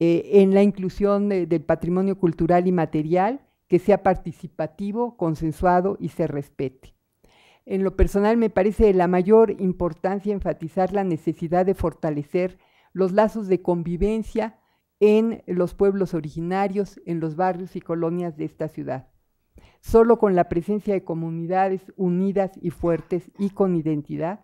eh, en la inclusión del patrimonio cultural y material, que sea participativo, consensuado y se respete. En lo personal me parece de la mayor importancia enfatizar la necesidad de fortalecer los lazos de convivencia en los pueblos originarios, en los barrios y colonias de esta ciudad. Solo con la presencia de comunidades unidas y fuertes y con identidad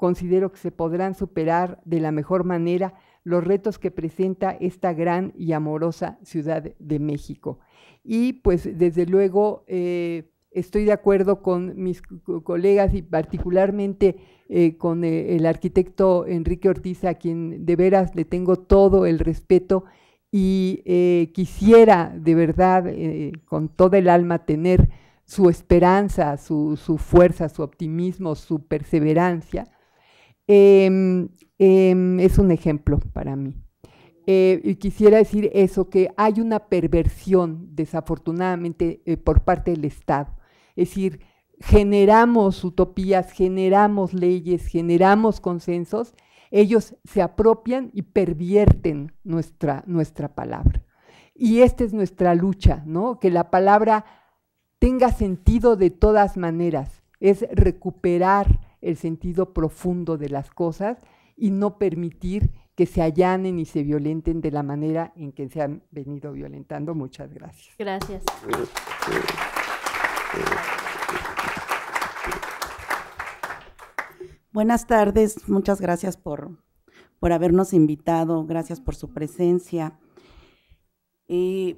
Considero que se podrán superar de la mejor manera los retos que presenta esta gran y amorosa Ciudad de México. Y pues desde luego eh, estoy de acuerdo con mis colegas y particularmente eh, con eh, el arquitecto Enrique Ortiz, a quien de veras le tengo todo el respeto y quisiera de verdad con toda el alma tener su esperanza, su fuerza, su optimismo, su perseverancia Em, em, es un ejemplo para mí. Eh, y quisiera decir eso, que hay una perversión, desafortunadamente, eh, por parte del Estado. Es decir, generamos utopías, generamos leyes, generamos consensos, ellos se apropian y pervierten nuestra, nuestra palabra. Y esta es nuestra lucha, ¿no? Que la palabra tenga sentido de todas maneras, es recuperar el sentido profundo de las cosas y no permitir que se allanen y se violenten de la manera en que se han venido violentando. Muchas gracias. Gracias. Buenas tardes, muchas gracias por, por habernos invitado, gracias por su presencia. Eh,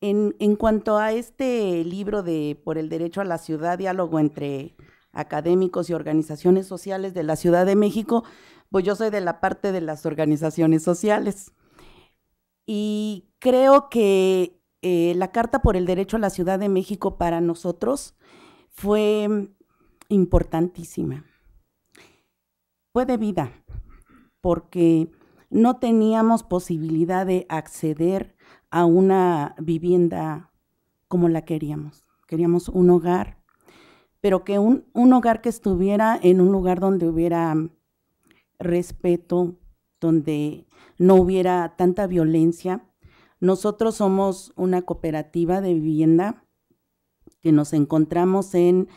en, en, cuanto a este libro de Por el Derecho a la Ciudad, diálogo entre académicos y organizaciones sociales de la Ciudad de México, pues yo soy de la parte de las organizaciones sociales. Y creo que eh, la Carta por el Derecho a la Ciudad de México para nosotros fue importantísima. Fue de vida, porque no teníamos posibilidad de acceder a una vivienda como la queríamos. Queríamos un hogar pero que un, hogar que estuviera en un lugar donde hubiera respeto, donde no hubiera tanta violencia. Nosotros somos una cooperativa de vivienda que nos encontramos en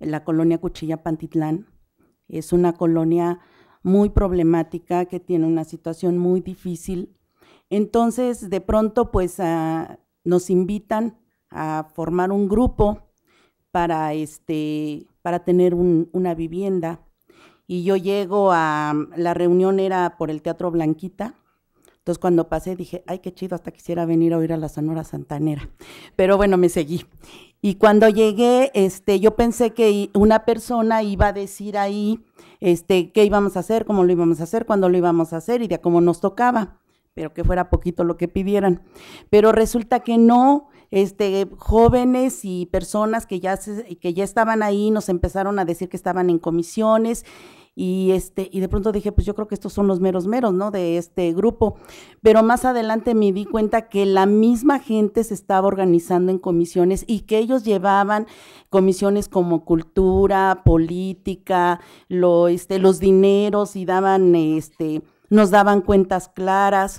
la colonia Cuchilla Pantitlán. Es una colonia muy problemática que tiene una situación muy difícil. Entonces, de pronto, pues ah, nos invitan a formar un grupo para, este, para tener una vivienda. Y yo llego a, la reunión era por el Teatro Blanquita, entonces cuando pasé dije, ay, qué chido, hasta quisiera venir a oír a la Sonora Santanera. Pero bueno, me seguí. Y cuando llegué, este, yo pensé que una persona iba a decir ahí este, qué íbamos a hacer, cómo lo íbamos a hacer, cuándo lo íbamos a hacer y de cómo nos tocaba, pero que fuera poquito lo que pidieran. Pero resulta que no, este, jóvenes y personas que ya, que ya estaban ahí nos empezaron a decir que estaban en comisiones y este y de pronto dije pues yo creo que estos son los meros meros no de este grupo pero más adelante me di cuenta que la misma gente se estaba organizando en comisiones y que ellos llevaban comisiones como cultura política este los dineros y daban este nos daban cuentas claras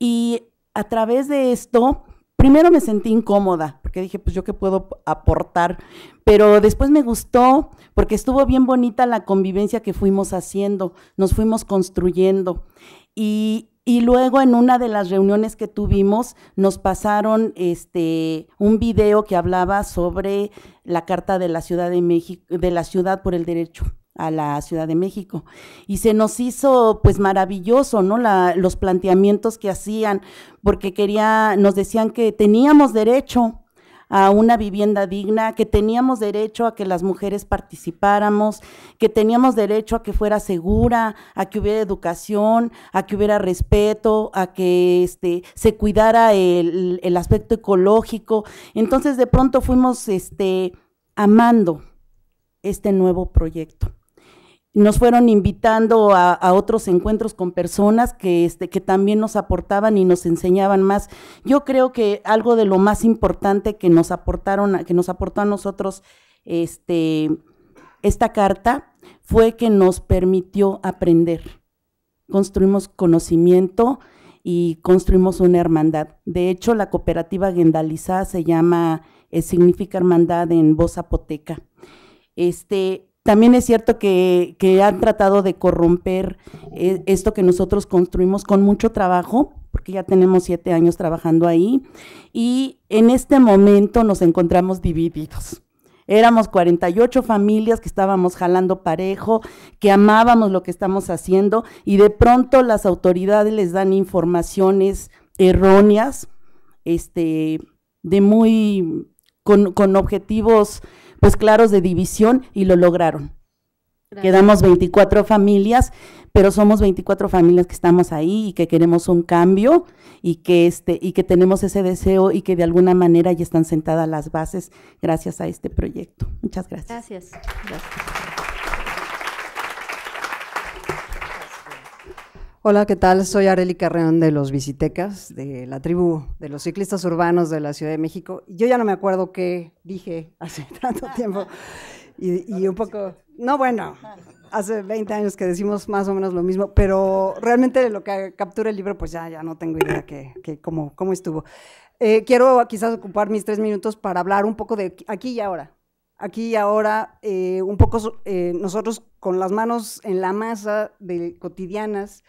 y a través de esto primero me sentí incómoda, porque dije, pues yo qué puedo aportar, pero después me gustó, porque estuvo bien bonita la convivencia que fuimos haciendo, nos fuimos construyendo. Y, luego en una de las reuniones que tuvimos nos pasaron este un video que hablaba sobre la Carta de la Ciudad de México de la ciudad por el derecho a la Ciudad de México. Y se nos hizo pues maravilloso, ¿no? los planteamientos que hacían, porque quería, nos decían que teníamos derecho a una vivienda digna, que teníamos derecho a que las mujeres participáramos, que teníamos derecho a que fuera segura, a que hubiera educación, a que hubiera respeto, a que este, se cuidara el, el aspecto ecológico. Entonces de pronto fuimos este, amando este nuevo proyecto nos fueron invitando a, otros encuentros con personas que, este, que también nos aportaban y nos enseñaban más. Yo creo que algo de lo más importante que nos aportaron, que nos aportó a nosotros este, esta carta fue que nos permitió aprender. Construimos conocimiento y construimos una hermandad. De hecho, la cooperativa Gendalizá se llama, eh, significa hermandad en voz zapoteca. Este, también es cierto que, han tratado de corromper eh, esto que nosotros construimos con mucho trabajo, porque ya tenemos siete años trabajando ahí, y en este momento nos encontramos divididos. Éramos 48 familias que estábamos jalando parejo, que amábamos lo que estamos haciendo, y de pronto las autoridades les dan informaciones erróneas, este, de muy, con, con objetivos pues claros de división y lo lograron. Quedamos 24 familias, pero somos 24 familias que estamos ahí y que queremos un cambio y que este y que tenemos ese deseo y que de alguna manera ya están sentadas las bases gracias a este proyecto. Muchas Gracias. gracias. Hola, ¿qué tal? Soy Areli Carreón de los Visitecas, de la tribu de los ciclistas urbanos de la Ciudad de México. Yo ya no me acuerdo qué dije hace *laughs* tanto tiempo y, un poco... No, bueno, hace 20 años que decimos más o menos lo mismo, pero realmente lo que captura el libro, pues ya, ya no tengo idea que, cómo, estuvo. Eh, quiero quizás ocupar mis tres minutos para hablar un poco de aquí y ahora, aquí ahora eh, un poco eh, nosotros con las manos en la masa de cotidianas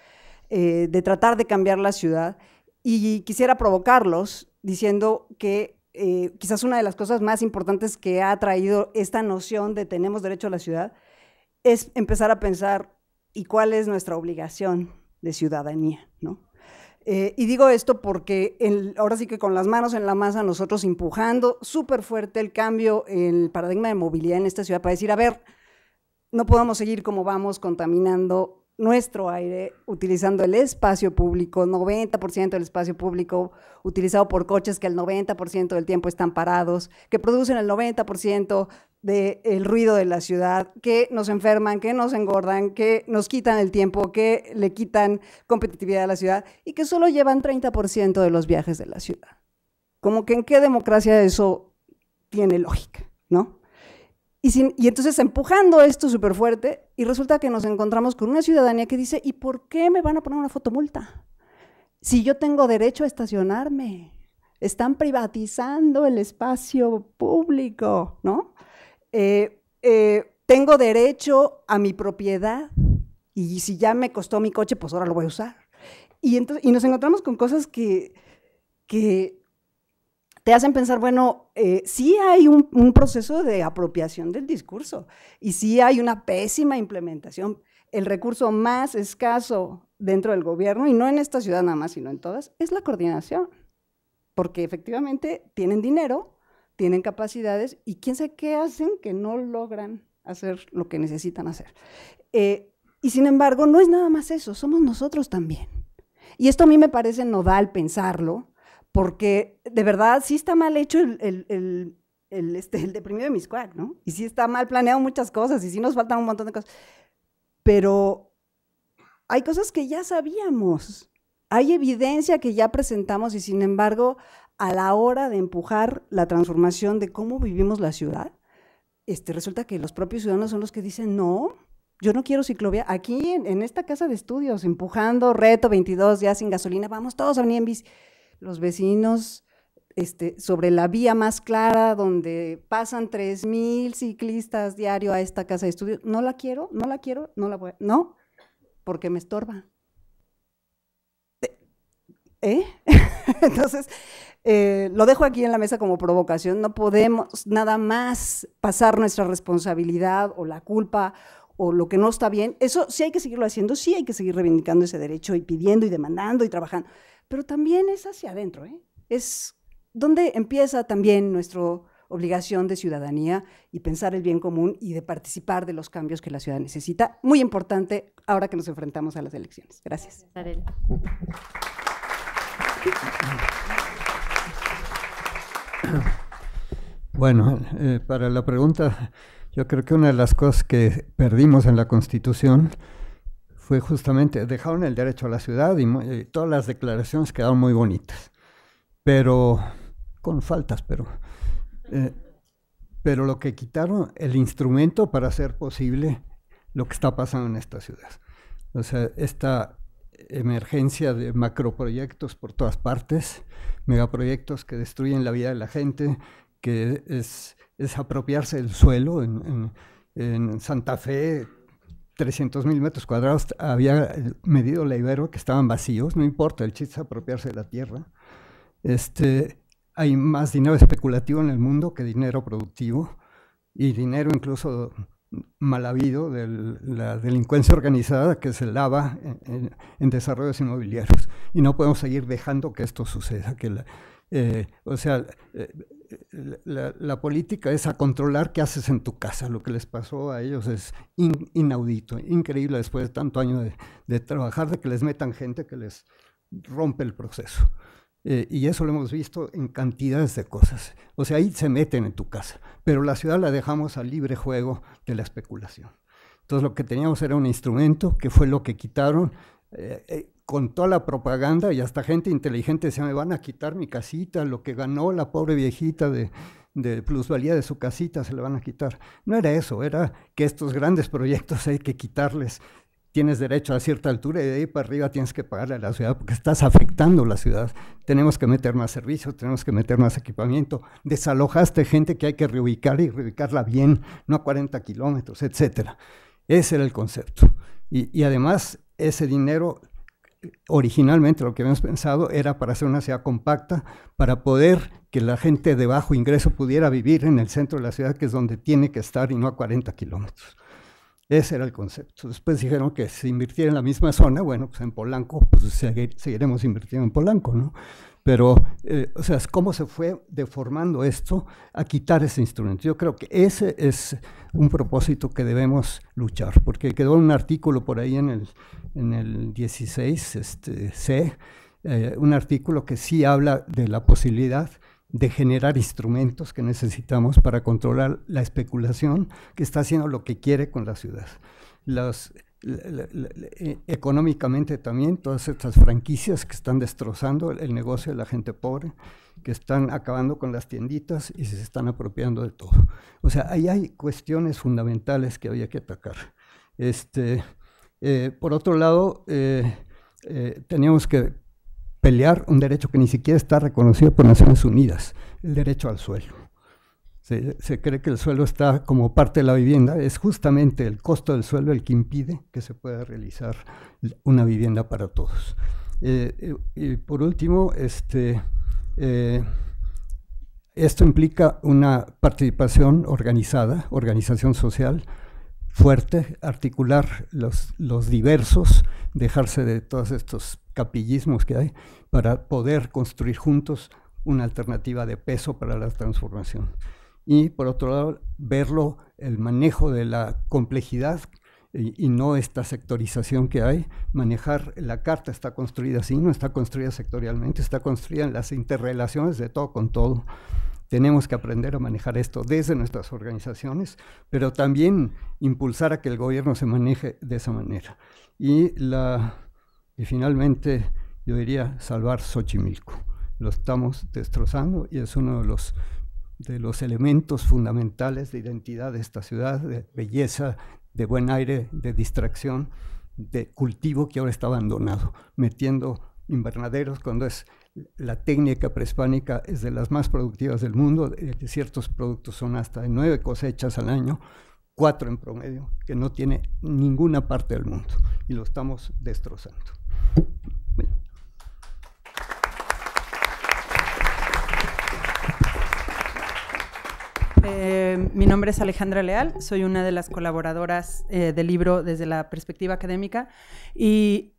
eh, de tratar de cambiar la ciudad y quisiera provocarlos diciendo que quizás una de las cosas más importantes que ha traído esta noción de tenemos derecho a la ciudad es empezar a pensar y cuál es nuestra obligación de ciudadanía, ¿no? Eh, y digo esto porque ahora sí que con las manos en la masa nosotros empujando súper fuerte el cambio en el paradigma de movilidad en esta ciudad para decir, a ver, no podemos seguir como vamos contaminando nuestro aire utilizando el espacio público, 90% del espacio público utilizado por coches que al 90% del tiempo están parados, que producen el 90% del ruido de la ciudad, que nos enferman, que nos engordan, que nos quitan el tiempo, que le quitan competitividad a la ciudad y que solo llevan 30% de los viajes de la ciudad. Como que en qué democracia eso tiene lógica, ¿no? Y, y entonces empujando esto súper fuerte y resulta que nos encontramos con una ciudadanía que dice, ¿y por qué me van a poner una fotomulta? Si yo tengo derecho a estacionarme, están privatizando el espacio público, ¿no? Eh, eh, tengo derecho a mi propiedad y si ya me costó mi coche, pues ahora lo voy a usar. Y, nos encontramos con cosas que, que te hacen pensar, bueno, eh, sí hay un, un, proceso de apropiación del discurso y sí hay una pésima implementación. El recurso más escaso dentro del gobierno, y no en esta ciudad nada más, sino en todas, es la coordinación. Porque efectivamente tienen dinero, tienen capacidades y quién sabe qué hacen que no logran hacer lo que necesitan hacer. Eh, y sin embargo, no es nada más eso, somos nosotros también. Y esto a mí me parece nodal pensarlo, porque de verdad sí está mal hecho el, el, el, el este, deprimido de Miscuac, ¿no? Y sí está mal planeado muchas cosas y sí nos faltan un montón de cosas. Pero hay cosas que ya sabíamos, hay evidencia que ya presentamos y sin embargo a la hora de empujar la transformación de cómo vivimos la ciudad, este, resulta que los propios ciudadanos son los que dicen, no, yo no quiero ciclovía. Aquí en, esta casa de estudios, empujando reto 22 ya sin gasolina, vamos todos a venir en bici. Los vecinos este, sobre la vía más clara donde pasan 3.000 ciclistas diario a esta casa de estudios, no la quiero, no la quiero, no la voy a... No, porque me estorba. ¿Eh? ¿eh? *laughs* Entonces, eh, lo dejo aquí en la mesa como provocación. No podemos nada más pasar nuestra responsabilidad o la culpa o lo que no está bien. Eso sí hay que seguirlo haciendo, sí hay que seguir reivindicando ese derecho y pidiendo y demandando y trabajando. Pero también es hacia adentro, ¿eh? Es donde empieza también nuestra obligación de ciudadanía y pensar el bien común y de participar de los cambios que la ciudad necesita. Muy importante ahora que nos enfrentamos a las elecciones. Gracias *laughs* *coughs* Bueno, eh, para la pregunta, yo creo que una de las cosas que perdimos en la Constitución fue justamente, dejaron el derecho a la ciudad y, eh, todas las declaraciones quedaron muy bonitas, pero con faltas, pero... Eh, pero lo que quitaron, el instrumento para hacer posible lo que está pasando en esta ciudad. O sea, esta emergencia de macroproyectos por todas partes, megaproyectos que destruyen la vida de la gente, que es, apropiarse del suelo. En, Santa Fe, 300 mil metros cuadrados había eh, medido la Ibero que estaban vacíos, no importa, el chiste es apropiarse de la tierra. Este, hay más dinero especulativo en el mundo que dinero productivo y dinero incluso mal habido de la delincuencia organizada que se lava en, desarrollos inmobiliarios. Y no podemos seguir dejando que esto suceda. Que la, eh, o sea, eh, la, política es a controlar qué haces en tu casa. Lo que les pasó a ellos es inaudito, increíble después de tanto año de, de trabajar, de que les metan gente que les rompe el proceso. Eh, y eso lo hemos visto en cantidades de cosas. O sea, ahí se meten en tu casa, pero la ciudad la dejamos al libre juego de la especulación. Entonces lo que teníamos era un instrumento que fue lo que quitaron eh, eh, con toda la propaganda y hasta gente inteligente decía, me van a quitar mi casita, lo que ganó la pobre viejita de, de plusvalía de su casita se le van a quitar. No era eso, era que estos grandes proyectos hay que quitarles tienes derecho a cierta altura y de ahí para arriba tienes que pagarle a la ciudad porque estás afectando la ciudad. Tenemos que meter más servicios, tenemos que meter más equipamiento. Desalojaste gente que hay que reubicar y reubicarla bien, no a 40 kilómetros, etcétera. Ese era el concepto. Y, y, además, ese dinero, originalmente lo que habíamos pensado era para hacer una ciudad compacta, para poder que la gente de bajo ingreso pudiera vivir en el centro de la ciudad, que es donde tiene que estar y no a 40 kilómetros. Ese era el concepto. Después dijeron que si invirtiera en la misma zona, bueno, pues en Polanco, pues seguiremos invirtiendo en Polanco, ¿no? Pero, eh, o sea, cómo se fue deformando esto a quitar ese instrumento. Yo creo que ese es un propósito que debemos luchar, porque quedó un artículo por ahí en el, en el 16, este, C, eh, un artículo que sí habla de la posibilidad de generar instrumentos que necesitamos para controlar la especulación que está haciendo lo que quiere con la ciudad. E, económicamente también, todas estas franquicias que están destrozando el, negocio de la gente pobre, que están acabando con las tienditas y se están apropiando de todo. O sea, ahí hay cuestiones fundamentales que había que atacar. Este, eh, por otro lado, eh, eh, teníamos que pelear un derecho que ni siquiera está reconocido por Naciones Unidas, el derecho al suelo. Se, cree que el suelo está como parte de la vivienda, es justamente el costo del suelo el que impide que se pueda realizar una vivienda para todos. Eh, eh, y por último, este, eh, esto implica una participación organizada, organización social fuerte, articular los, los diversos, dejarse de todos estos capillismos que hay, para poder construir juntos una alternativa de peso para la transformación. Y por otro lado, verlo el manejo de la complejidad y, no esta sectorización que hay. Manejar la carta está construida así, no está construida sectorialmente, está construida en las interrelaciones de todo con todo. Tenemos que aprender a manejar esto desde nuestras organizaciones, pero también impulsar a que el gobierno se maneje de esa manera. Y la, y finalmente, yo diría, salvar Xochimilco. Lo estamos destrozando y es uno de los, de los elementos fundamentales de identidad de esta ciudad, de belleza, de buen aire, de distracción, de cultivo que ahora está abandonado, metiendo invernaderos cuando es la técnica prehispánica es de las más productivas del mundo, de eh, ciertos productos son hasta nueve cosechas al año, cuatro en promedio, que no tiene ninguna parte del mundo y lo estamos destrozando. Eh, mi nombre es Alejandra Leal, soy una de las colaboradoras eh, del libro desde la perspectiva académica y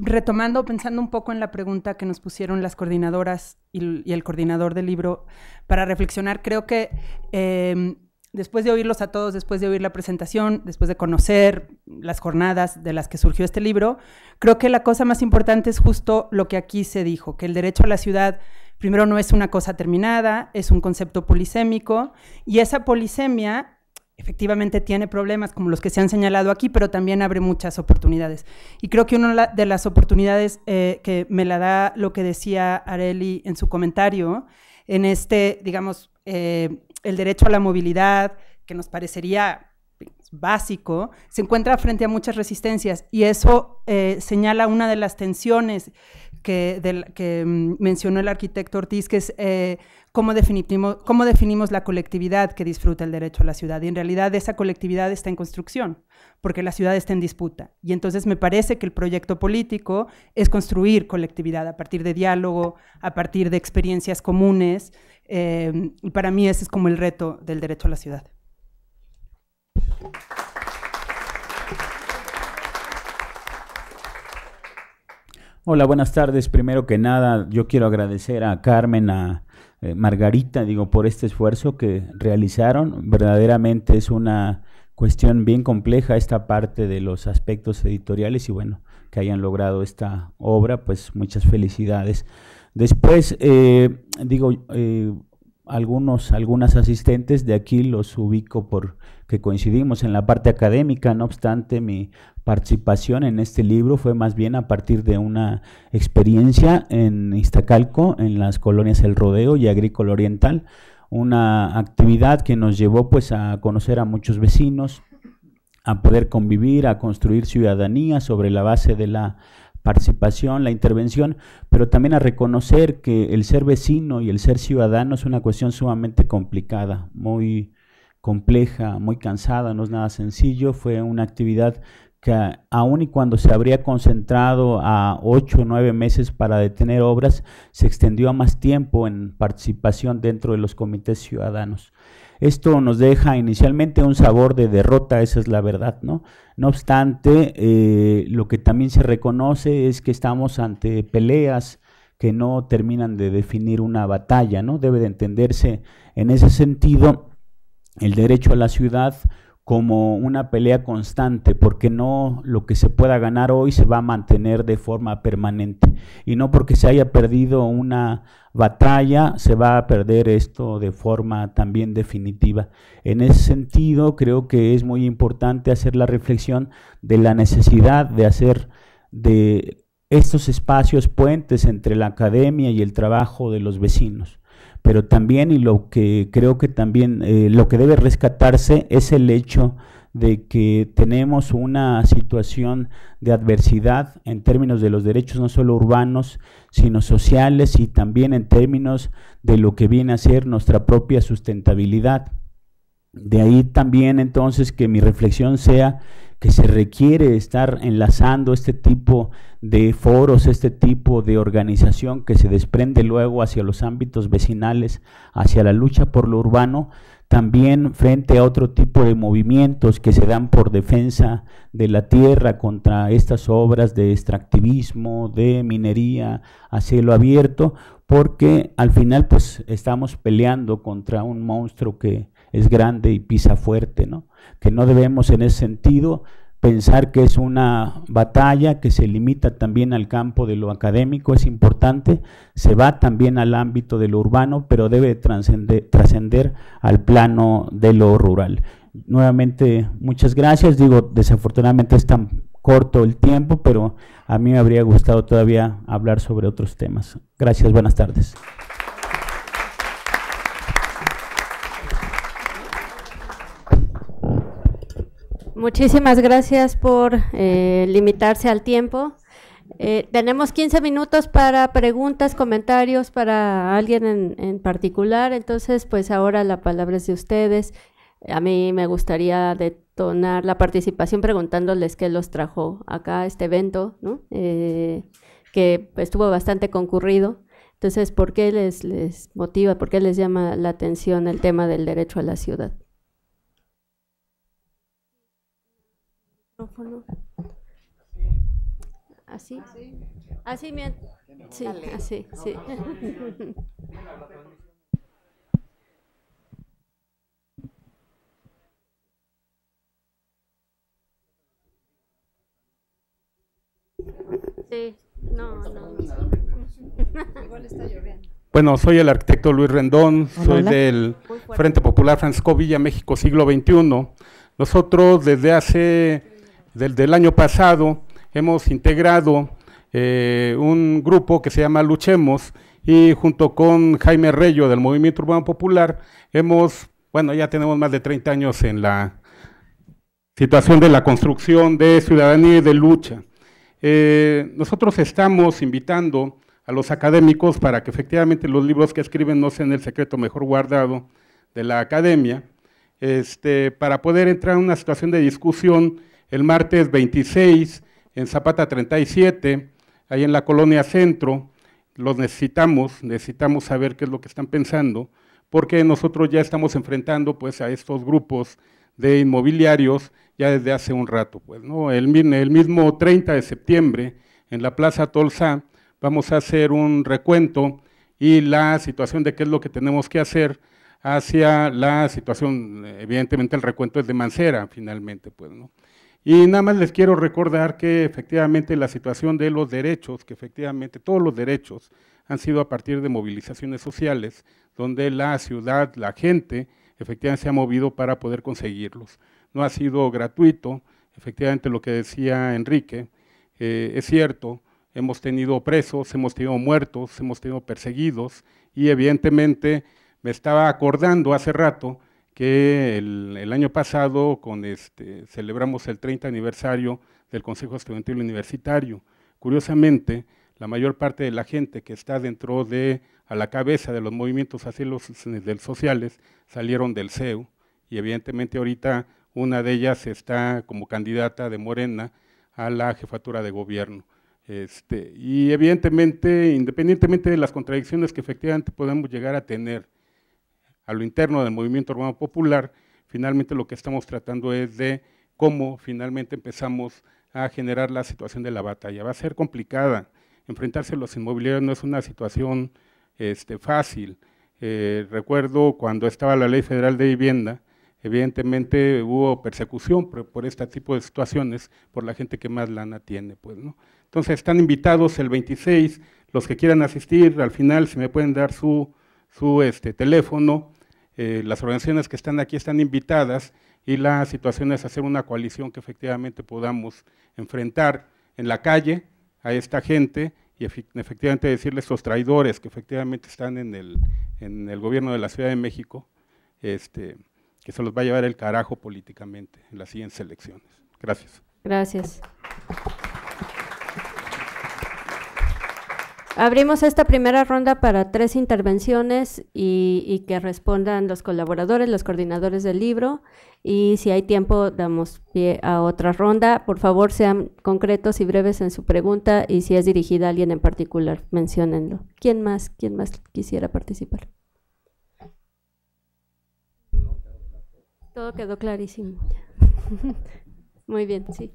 retomando, pensando un poco en la pregunta que nos pusieron las coordinadoras y, el coordinador del libro para reflexionar, creo que eh, después de oírlos a todos, después de oír la presentación, después de conocer las jornadas de las que surgió este libro, creo que la cosa más importante es justo lo que aquí se dijo, que el derecho a la ciudad primero no es una cosa terminada, es un concepto polisémico y esa polisemia efectivamente tiene problemas como los que se han señalado aquí, pero también abre muchas oportunidades. Y creo que una de las oportunidades eh, que me la da lo que decía Areli en su comentario, en este, digamos, eh, el derecho a la movilidad, que nos parecería pues, básico, se encuentra frente a muchas resistencias y eso eh, señala una de las tensiones que, mm, mencionó el arquitecto Ortiz, que es eh, cómo, definimos, cómo definimos la colectividad que disfruta el derecho a la ciudad. Y en realidad esa colectividad está en construcción, porque la ciudad está en disputa. Y entonces me parece que el proyecto político es construir colectividad a partir de diálogo, a partir de experiencias comunes, Em, y para mí ese es como el reto del derecho a la ciudad. Hola, buenas tardes. Primero que nada, yo quiero agradecer a Carmen, a eh, Margarita, digo, por este esfuerzo que realizaron. Verdaderamente es una cuestión bien compleja esta parte de los aspectos editoriales y bueno, que hayan logrado esta obra, pues muchas felicidades. Después, eh, digo, eh, algunos, algunas asistentes de aquí los ubico por que coincidimos en la parte académica, no obstante mi participación en este libro fue más bien a partir de una experiencia en Iztacalco, en las colonias El Rodeo y Agrícola Oriental, una actividad que nos llevó pues a conocer a muchos vecinos, a poder convivir, a construir ciudadanía sobre la base de la participación, la intervención, pero también a reconocer que el ser vecino y el ser ciudadano es una cuestión sumamente complicada, muy compleja, muy cansada, no es nada sencillo, fue una actividad que aun y cuando se habría concentrado a ocho o nueve meses para detener obras, se extendió a más tiempo en participación dentro de los comités ciudadanos. Esto nos deja inicialmente un sabor de derrota, esa es la verdad, ¿no? No obstante, eh, lo que también se reconoce es que estamos ante peleas que no terminan de definir una batalla, ¿no? Debe de entenderse en ese sentido el derecho a la ciudad como una pelea constante, porque no lo que se pueda ganar hoy se va a mantener de forma permanente. Y no porque se haya perdido una batalla, se va a perder esto de forma también definitiva. En ese sentido, creo que es muy importante hacer la reflexión de la necesidad de hacer de estos espacios puentes entre la academia y el trabajo de los vecinos pero también y lo que creo que también eh, lo que debe rescatarse es el hecho de que tenemos una situación de adversidad en términos de los derechos no solo urbanos, sino sociales y también en términos de lo que viene a ser nuestra propia sustentabilidad. De ahí también entonces que mi reflexión sea que se requiere estar enlazando este tipo de foros, este tipo de organización que se desprende luego hacia los ámbitos vecinales, hacia la lucha por lo urbano, también frente a otro tipo de movimientos que se dan por defensa de la tierra contra estas obras de extractivismo, de minería a cielo abierto, porque al final pues estamos peleando contra un monstruo que es grande y pisa fuerte, ¿no? que no debemos en ese sentido pensar que es una batalla que se limita también al campo de lo académico, es importante, se va también al ámbito de lo urbano, pero debe trascender al plano de lo rural. Nuevamente, muchas gracias. Digo, desafortunadamente es tan corto el tiempo, pero a mí me habría gustado todavía hablar sobre otros temas. Gracias, buenas tardes. Muchísimas gracias por eh, limitarse al tiempo. Eh, tenemos 15 minutos para preguntas, comentarios para alguien en, en, particular, entonces pues ahora la palabra es de ustedes. A mí me gustaría detonar la participación preguntándoles qué los trajo acá a este evento, ¿no? Eh, que estuvo bastante concurrido. Entonces, ¿por qué les, les motiva, por qué les llama la atención el tema del derecho a la ciudad? Así. Así Sí, sí. Sí, no, no. *laughs* Bueno, soy el arquitecto Luis Rendón, soy del Frente Popular Francisco Villa México siglo XXI. Nosotros desde hace del el año pasado hemos integrado eh, un grupo que se llama Luchemos y junto con Jaime Reyo del Movimiento Urbano Popular hemos, bueno, ya tenemos más de 30 años en la situación de la construcción de ciudadanía y de lucha. Eh, nosotros estamos invitando a los académicos para que efectivamente los libros que escriben no sean el secreto mejor guardado de la academia, este, para poder entrar en una situación de discusión el martes 26 en Zapata 37, ahí en la colonia centro. Los necesitamos, necesitamos saber qué es lo que están pensando, porque nosotros ya estamos enfrentando pues a estos grupos de inmobiliarios ya desde hace un rato. Pues, ¿no? el, el mismo 30 de septiembre, en la Plaza Tolsa, vamos a hacer un recuento y la situación de qué es lo que tenemos que hacer hacia la situación, evidentemente el recuento es de Mancera finalmente, pues, ¿no? Y nada más les quiero recordar que efectivamente la situación de los derechos, que efectivamente todos los derechos han sido a partir de movilizaciones sociales, donde la ciudad, la gente, efectivamente se ha movido para poder conseguirlos. No ha sido gratuito, efectivamente lo que decía Enrique, eh, es cierto, hemos tenido presos, hemos tenido muertos, hemos tenido perseguidos y evidentemente me estaba acordando hace rato que el, año pasado con este, celebramos el 30 aniversario del Consejo Estudiantil Universitario. Curiosamente, la mayor parte de la gente que está dentro de, a la cabeza de los movimientos así los, del sociales, salieron del CEU y evidentemente ahorita una de ellas está como candidata de Morena a la jefatura de gobierno. Este, y evidentemente, independientemente de las contradicciones que efectivamente podemos llegar a tener, a lo interno del movimiento urbano popular, finalmente lo que estamos tratando es de cómo finalmente empezamos a generar la situación de la batalla. Va a ser complicada, enfrentarse a los inmobiliarios no es una situación este, fácil. Eh, recuerdo cuando estaba la Ley Federal de Vivienda, evidentemente hubo persecución por, este tipo de situaciones, por la gente que más lana tiene. Pues, ¿no? Entonces están invitados el 26, los que quieran asistir, al final si me pueden dar su, su este, teléfono, eh, las organizaciones que están aquí están invitadas y la situación es hacer una coalición que efectivamente podamos enfrentar en la calle a esta gente y efectivamente decirles estos traidores que efectivamente están en el, en el gobierno de la Ciudad de México, este, que se los va a llevar el carajo políticamente en las siguientes elecciones. Gracias. Gracias. Abrimos esta primera ronda para tres intervenciones y, que respondan los colaboradores, los coordinadores del libro. Y si hay tiempo, damos pie a otra ronda. Por favor, sean concretos y breves en su pregunta y si es dirigida a alguien en particular, menciónenlo. ¿Quién más, quién más quisiera participar? Todo quedó clarísimo. *laughs* Muy bien, sí.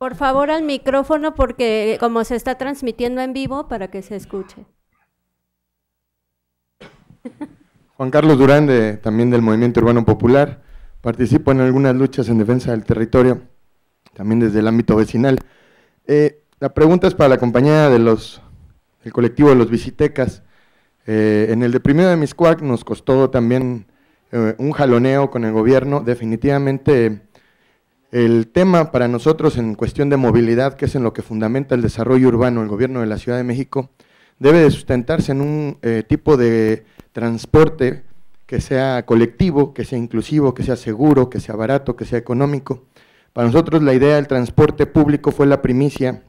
Por favor, al micrófono, porque como se está transmitiendo en vivo, para que se escuche. Juan Carlos Durán, también del Movimiento Urbano Popular. Participo en algunas luchas en defensa del territorio, también desde el ámbito vecinal. Eh, la pregunta es para la compañía de los, colectivo de los visitecas. Eh, en el primero de Miscuac nos costó también eh, un jaloneo con el gobierno. Definitivamente el tema para nosotros en cuestión de movilidad, que es en lo que fundamenta el desarrollo urbano el gobierno de la Ciudad de México, debe de sustentarse en un eh, tipo de transporte que sea colectivo, que sea inclusivo, que sea seguro, que sea barato, que sea económico. Para nosotros la idea del transporte público fue la primicia,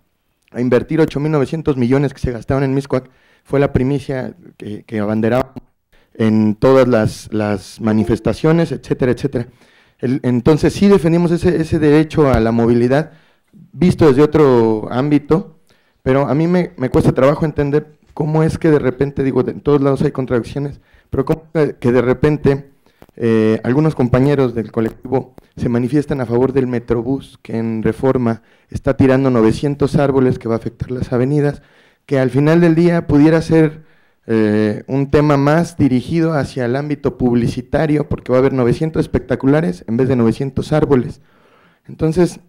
a invertir 8.900 millones que se gastaron en Miscuac fue la primicia que, abanderaba en todas las manifestaciones, etcétera, etcétera entonces sí defendimos ese, derecho a la movilidad visto desde otro ámbito, pero a mí me, cuesta trabajo entender cómo es que de repente, digo, en todos lados hay contradicciones, pero cómo es que de repente eh, algunos compañeros del colectivo se manifiestan a favor del Metrobús, que en reforma está tirando 900 árboles que va a afectar las avenidas, que al final del día pudiera ser eh, un tema más dirigido hacia el ámbito publicitario, porque va a haber 900 espectaculares en vez de 900 árboles. Entonces,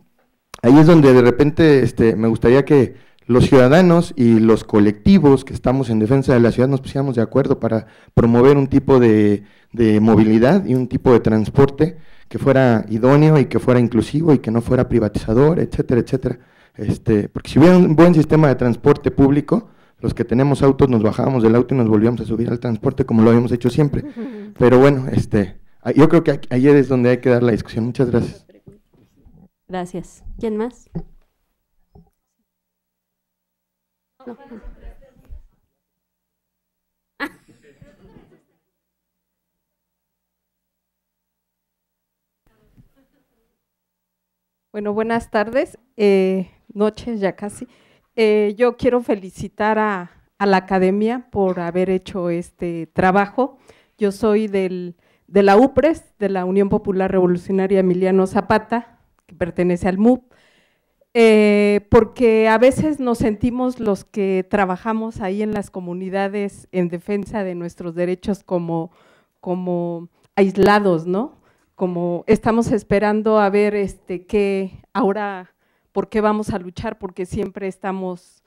ahí es donde de repente este, me gustaría que los ciudadanos y los colectivos que estamos en defensa de la ciudad nos pusiéramos de acuerdo para promover un tipo de, de movilidad y un tipo de transporte que fuera idóneo y que fuera inclusivo y que no fuera privatizador, etcétera, etcétera. Este, porque si hubiera un buen sistema de transporte público, los que tenemos autos nos bajábamos del auto y nos volvíamos a subir al transporte como lo habíamos hecho siempre. *laughs* Pero bueno, este, ah, yo creo que ayer es donde hay que dar la discusión. Muchas gracias. Gracias. ¿Quién más? *laughs* Bueno, buenas tardes, eh, noches ya casi. Eh, yo quiero felicitar a, la academia por haber hecho este trabajo. Yo soy de la UPRES, de la Unión Popular Revolucionaria Emiliano Zapata, que pertenece al MUP, eh, porque a veces nos sentimos los que trabajamos ahí en las comunidades en defensa de nuestros derechos como, aislados, ¿no? Como estamos esperando a ver este, qué ahora ¿por qué vamos a luchar? Porque siempre estamos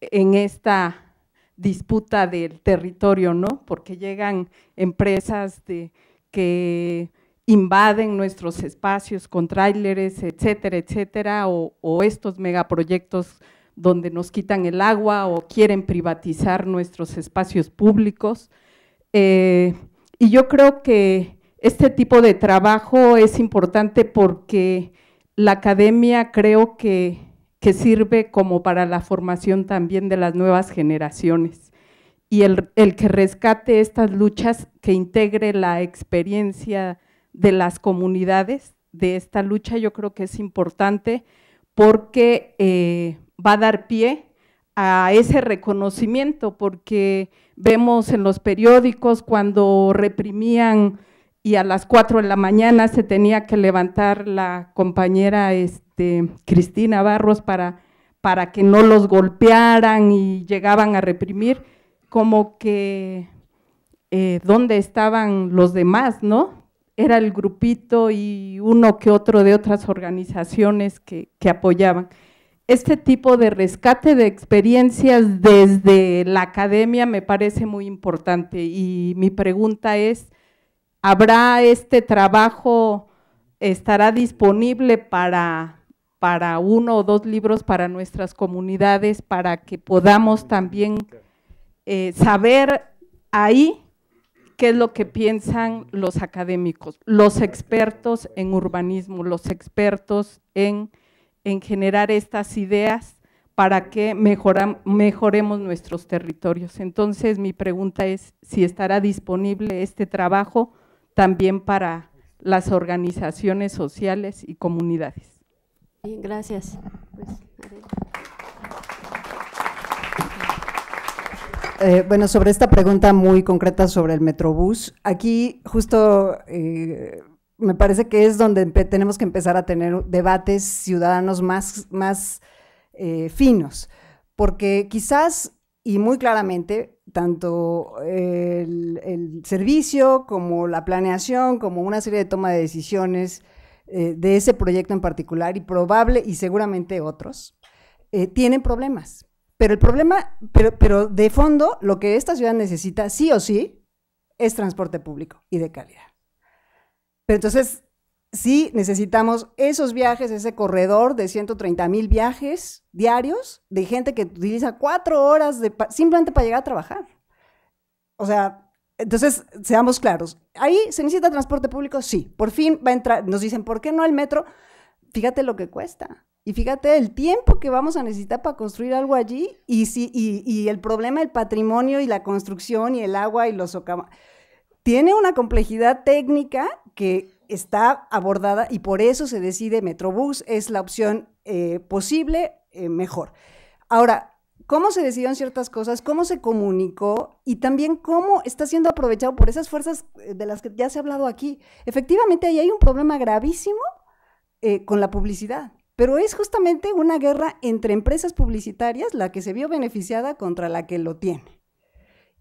en esta disputa del territorio, ¿no? Porque llegan empresas que invaden nuestros espacios con tráileres, etcétera, etcétera, o, estos megaproyectos donde nos quitan el agua o quieren privatizar nuestros espacios públicos. Eh, y yo creo que este tipo de trabajo es importante porque la academia creo que, sirve como para la formación también de las nuevas generaciones y el, que rescate estas luchas, que integre la experiencia de las comunidades de esta lucha, yo creo que es importante porque eh, va a dar pie a ese reconocimiento, porque vemos en los periódicos cuando reprimían y a las 4 de la mañana se tenía que levantar la compañera este, Cristina Barros para, para que no los golpearan y llegaban a reprimir, como que eh, dónde estaban los demás, ¿no? Era el grupito y uno que otro de otras organizaciones que, que apoyaban. Este tipo de rescate de experiencias desde la academia me parece muy importante y mi pregunta es, ¿Habrá este trabajo, estará disponible para, uno o dos libros para nuestras comunidades, para que podamos también eh, saber ahí qué es lo que piensan los académicos, los expertos en urbanismo, los expertos en, generar estas ideas para que mejoremos nuestros territorios. Entonces, mi pregunta es si estará disponible este trabajo también para las organizaciones sociales y comunidades. Bien, gracias. Pues, eh, bueno, sobre esta pregunta muy concreta sobre el Metrobús, aquí justo eh, me parece que es donde tenemos que empezar a tener debates ciudadanos más, más eh, finos, porque quizás y muy claramente tanto eh, el, servicio como la planeación, como una serie de toma de decisiones eh, de ese proyecto en particular y probable y seguramente otros, eh, tienen problemas. Pero el problema, pero, pero de fondo, lo que esta ciudad necesita sí o sí es transporte público y de calidad. Pero entonces sí necesitamos esos viajes, ese corredor de 130 mil viajes diarios de gente que utiliza cuatro horas simplemente para llegar a trabajar. O sea, entonces, seamos claros, ahí se necesita transporte público, sí, por fin va a entrar, nos dicen, ¿por qué no el metro? Fíjate lo que cuesta. Y fíjate el tiempo que vamos a necesitar para construir algo allí y, si, y, el problema del patrimonio y la construcción y el agua y los Tiene una complejidad técnica que está abordada y por eso se decide Metrobús es la opción eh, posible eh, mejor. Ahora, cómo se decidieron ciertas cosas, cómo se comunicó y también cómo está siendo aprovechado por esas fuerzas eh, de las que ya se ha hablado aquí. Efectivamente, ahí hay un problema gravísimo con la publicidad, pero es justamente una guerra entre empresas publicitarias la que se vio beneficiada contra la que lo tiene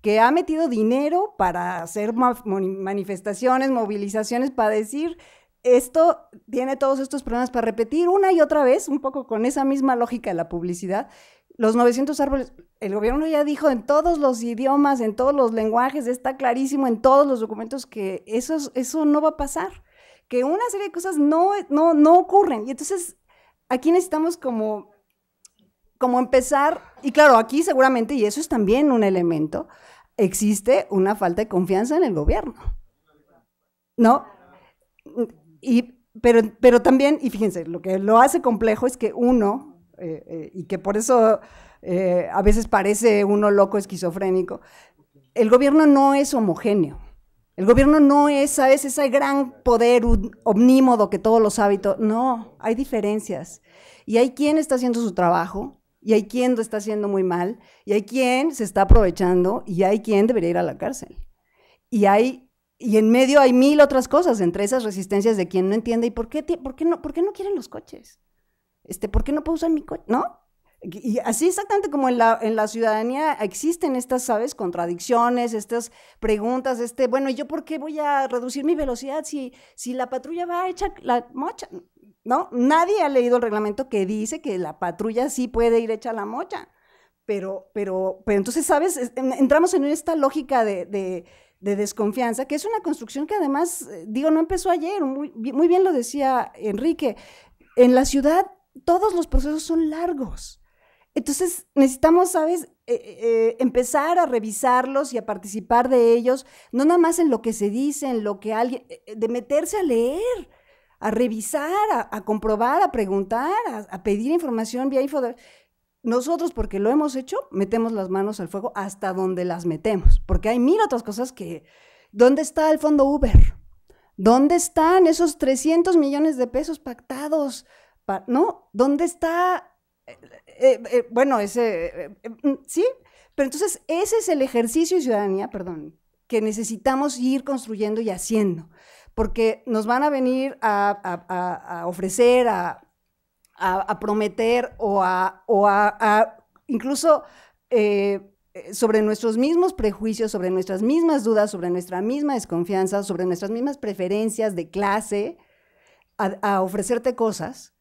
que ha metido dinero para hacer manifestaciones, movilizaciones, para decir, esto tiene todos estos problemas para repetir una y otra vez, un poco con esa misma lógica de la publicidad. Los 900 árboles, el gobierno ya dijo en todos los idiomas, en todos los lenguajes, está clarísimo en todos los documentos que eso, eso no va a pasar, que una serie de cosas no, no, no ocurren. Y entonces aquí necesitamos como, como empezar, y claro, aquí seguramente, y eso es también un elemento, existe una falta de confianza en el gobierno. ¿No? pero, pero también, y fíjense, lo que lo hace complejo es que uno, eh, eh, y que por eso eh, a veces parece uno loco esquizofrénico, el gobierno no es homogéneo. El gobierno no es, ¿sabes? Ese gran poder omnímodo que todos los hábitos. No, hay diferencias. Y hay quien está haciendo su trabajo y hay quien lo está haciendo muy mal, y hay quien se está aprovechando, y hay quien debería ir a la cárcel. Y hay y en medio hay mil otras cosas, entre esas resistencias de quien no entiende, ¿y por qué, por qué, no, por qué no quieren los coches? Este, ¿Por qué no puedo usar mi coche? ¿No? Y así exactamente como en la, en la ciudadanía existen estas, ¿sabes? Contradicciones, estas preguntas, este, bueno, ¿y yo por qué voy a reducir mi velocidad si, si la patrulla va a echar la mocha? ¿no? Nadie ha leído el reglamento que dice que la patrulla sí puede ir hecha la mocha. Pero, pero, pero entonces, ¿sabes? Entramos en esta lógica de, desconfianza, que es una construcción que además, eh, digo, no empezó ayer, muy, bien lo decía Enrique, en la ciudad todos los procesos son largos. Entonces necesitamos, ¿sabes?, eh, eh, empezar a revisarlos y a participar de ellos, no nada más en lo que se dice, en lo que alguien, de meterse a leer, a revisar, a, comprobar, a preguntar, a, pedir información vía info. Nosotros, porque lo hemos hecho, metemos las manos al fuego hasta donde las metemos, porque hay mil otras cosas que... ¿Dónde está el fondo Uber? ¿Dónde están esos 300 millones de pesos pactados? ¿No? ¿Dónde está eh, eh, eh, bueno, ese, mm, sí, pero entonces ese es el ejercicio de ciudadanía, perdón, que necesitamos ir construyendo y haciendo porque nos van a venir a, ofrecer, a, prometer o a, incluso eh, sobre nuestros mismos prejuicios, sobre nuestras mismas dudas, sobre nuestra misma desconfianza, sobre nuestras mismas preferencias de clase, a ofrecerte cosas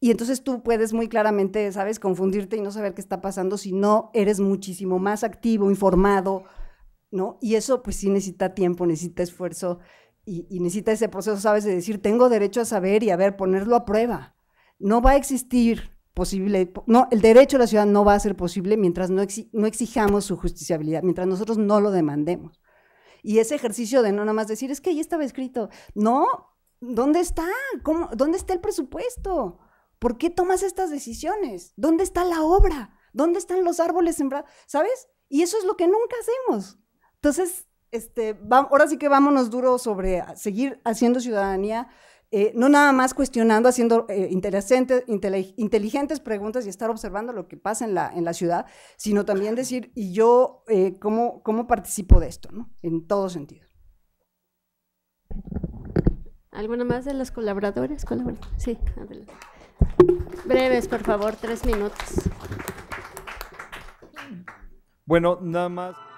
y entonces tú puedes muy claramente, ¿sabes?, confundirte y no saber qué está pasando si no eres muchísimo más activo, informado, ¿no? Y eso pues sí necesita tiempo, necesita esfuerzo, y, necesita ese proceso, ¿sabes? De decir, tengo derecho a saber y a ver, ponerlo a prueba. No va a existir posible, no, el derecho a la ciudad no va a ser posible mientras no, no exijamos su justiciabilidad, mientras nosotros no lo demandemos. Y ese ejercicio de no nada más decir, es que ahí estaba escrito, no, ¿dónde está? ¿Cómo, ¿Dónde está el presupuesto? ¿Por qué tomas estas decisiones? ¿Dónde está la obra? ¿Dónde están los árboles sembrados? ¿Sabes? Y eso es lo que nunca hacemos. Entonces, este, ahora sí que vámonos duro sobre seguir haciendo ciudadanía, eh, no nada más cuestionando, haciendo eh, interesantes, inteligentes preguntas y estar observando lo que pasa en la, en la ciudad, sino también decir, ¿y yo eh, cómo, participo de esto? ¿no? En todo sentido. ¿Alguna más de los colaboradores? Sí, Breves, por favor, tres minutos. Bueno, nada más.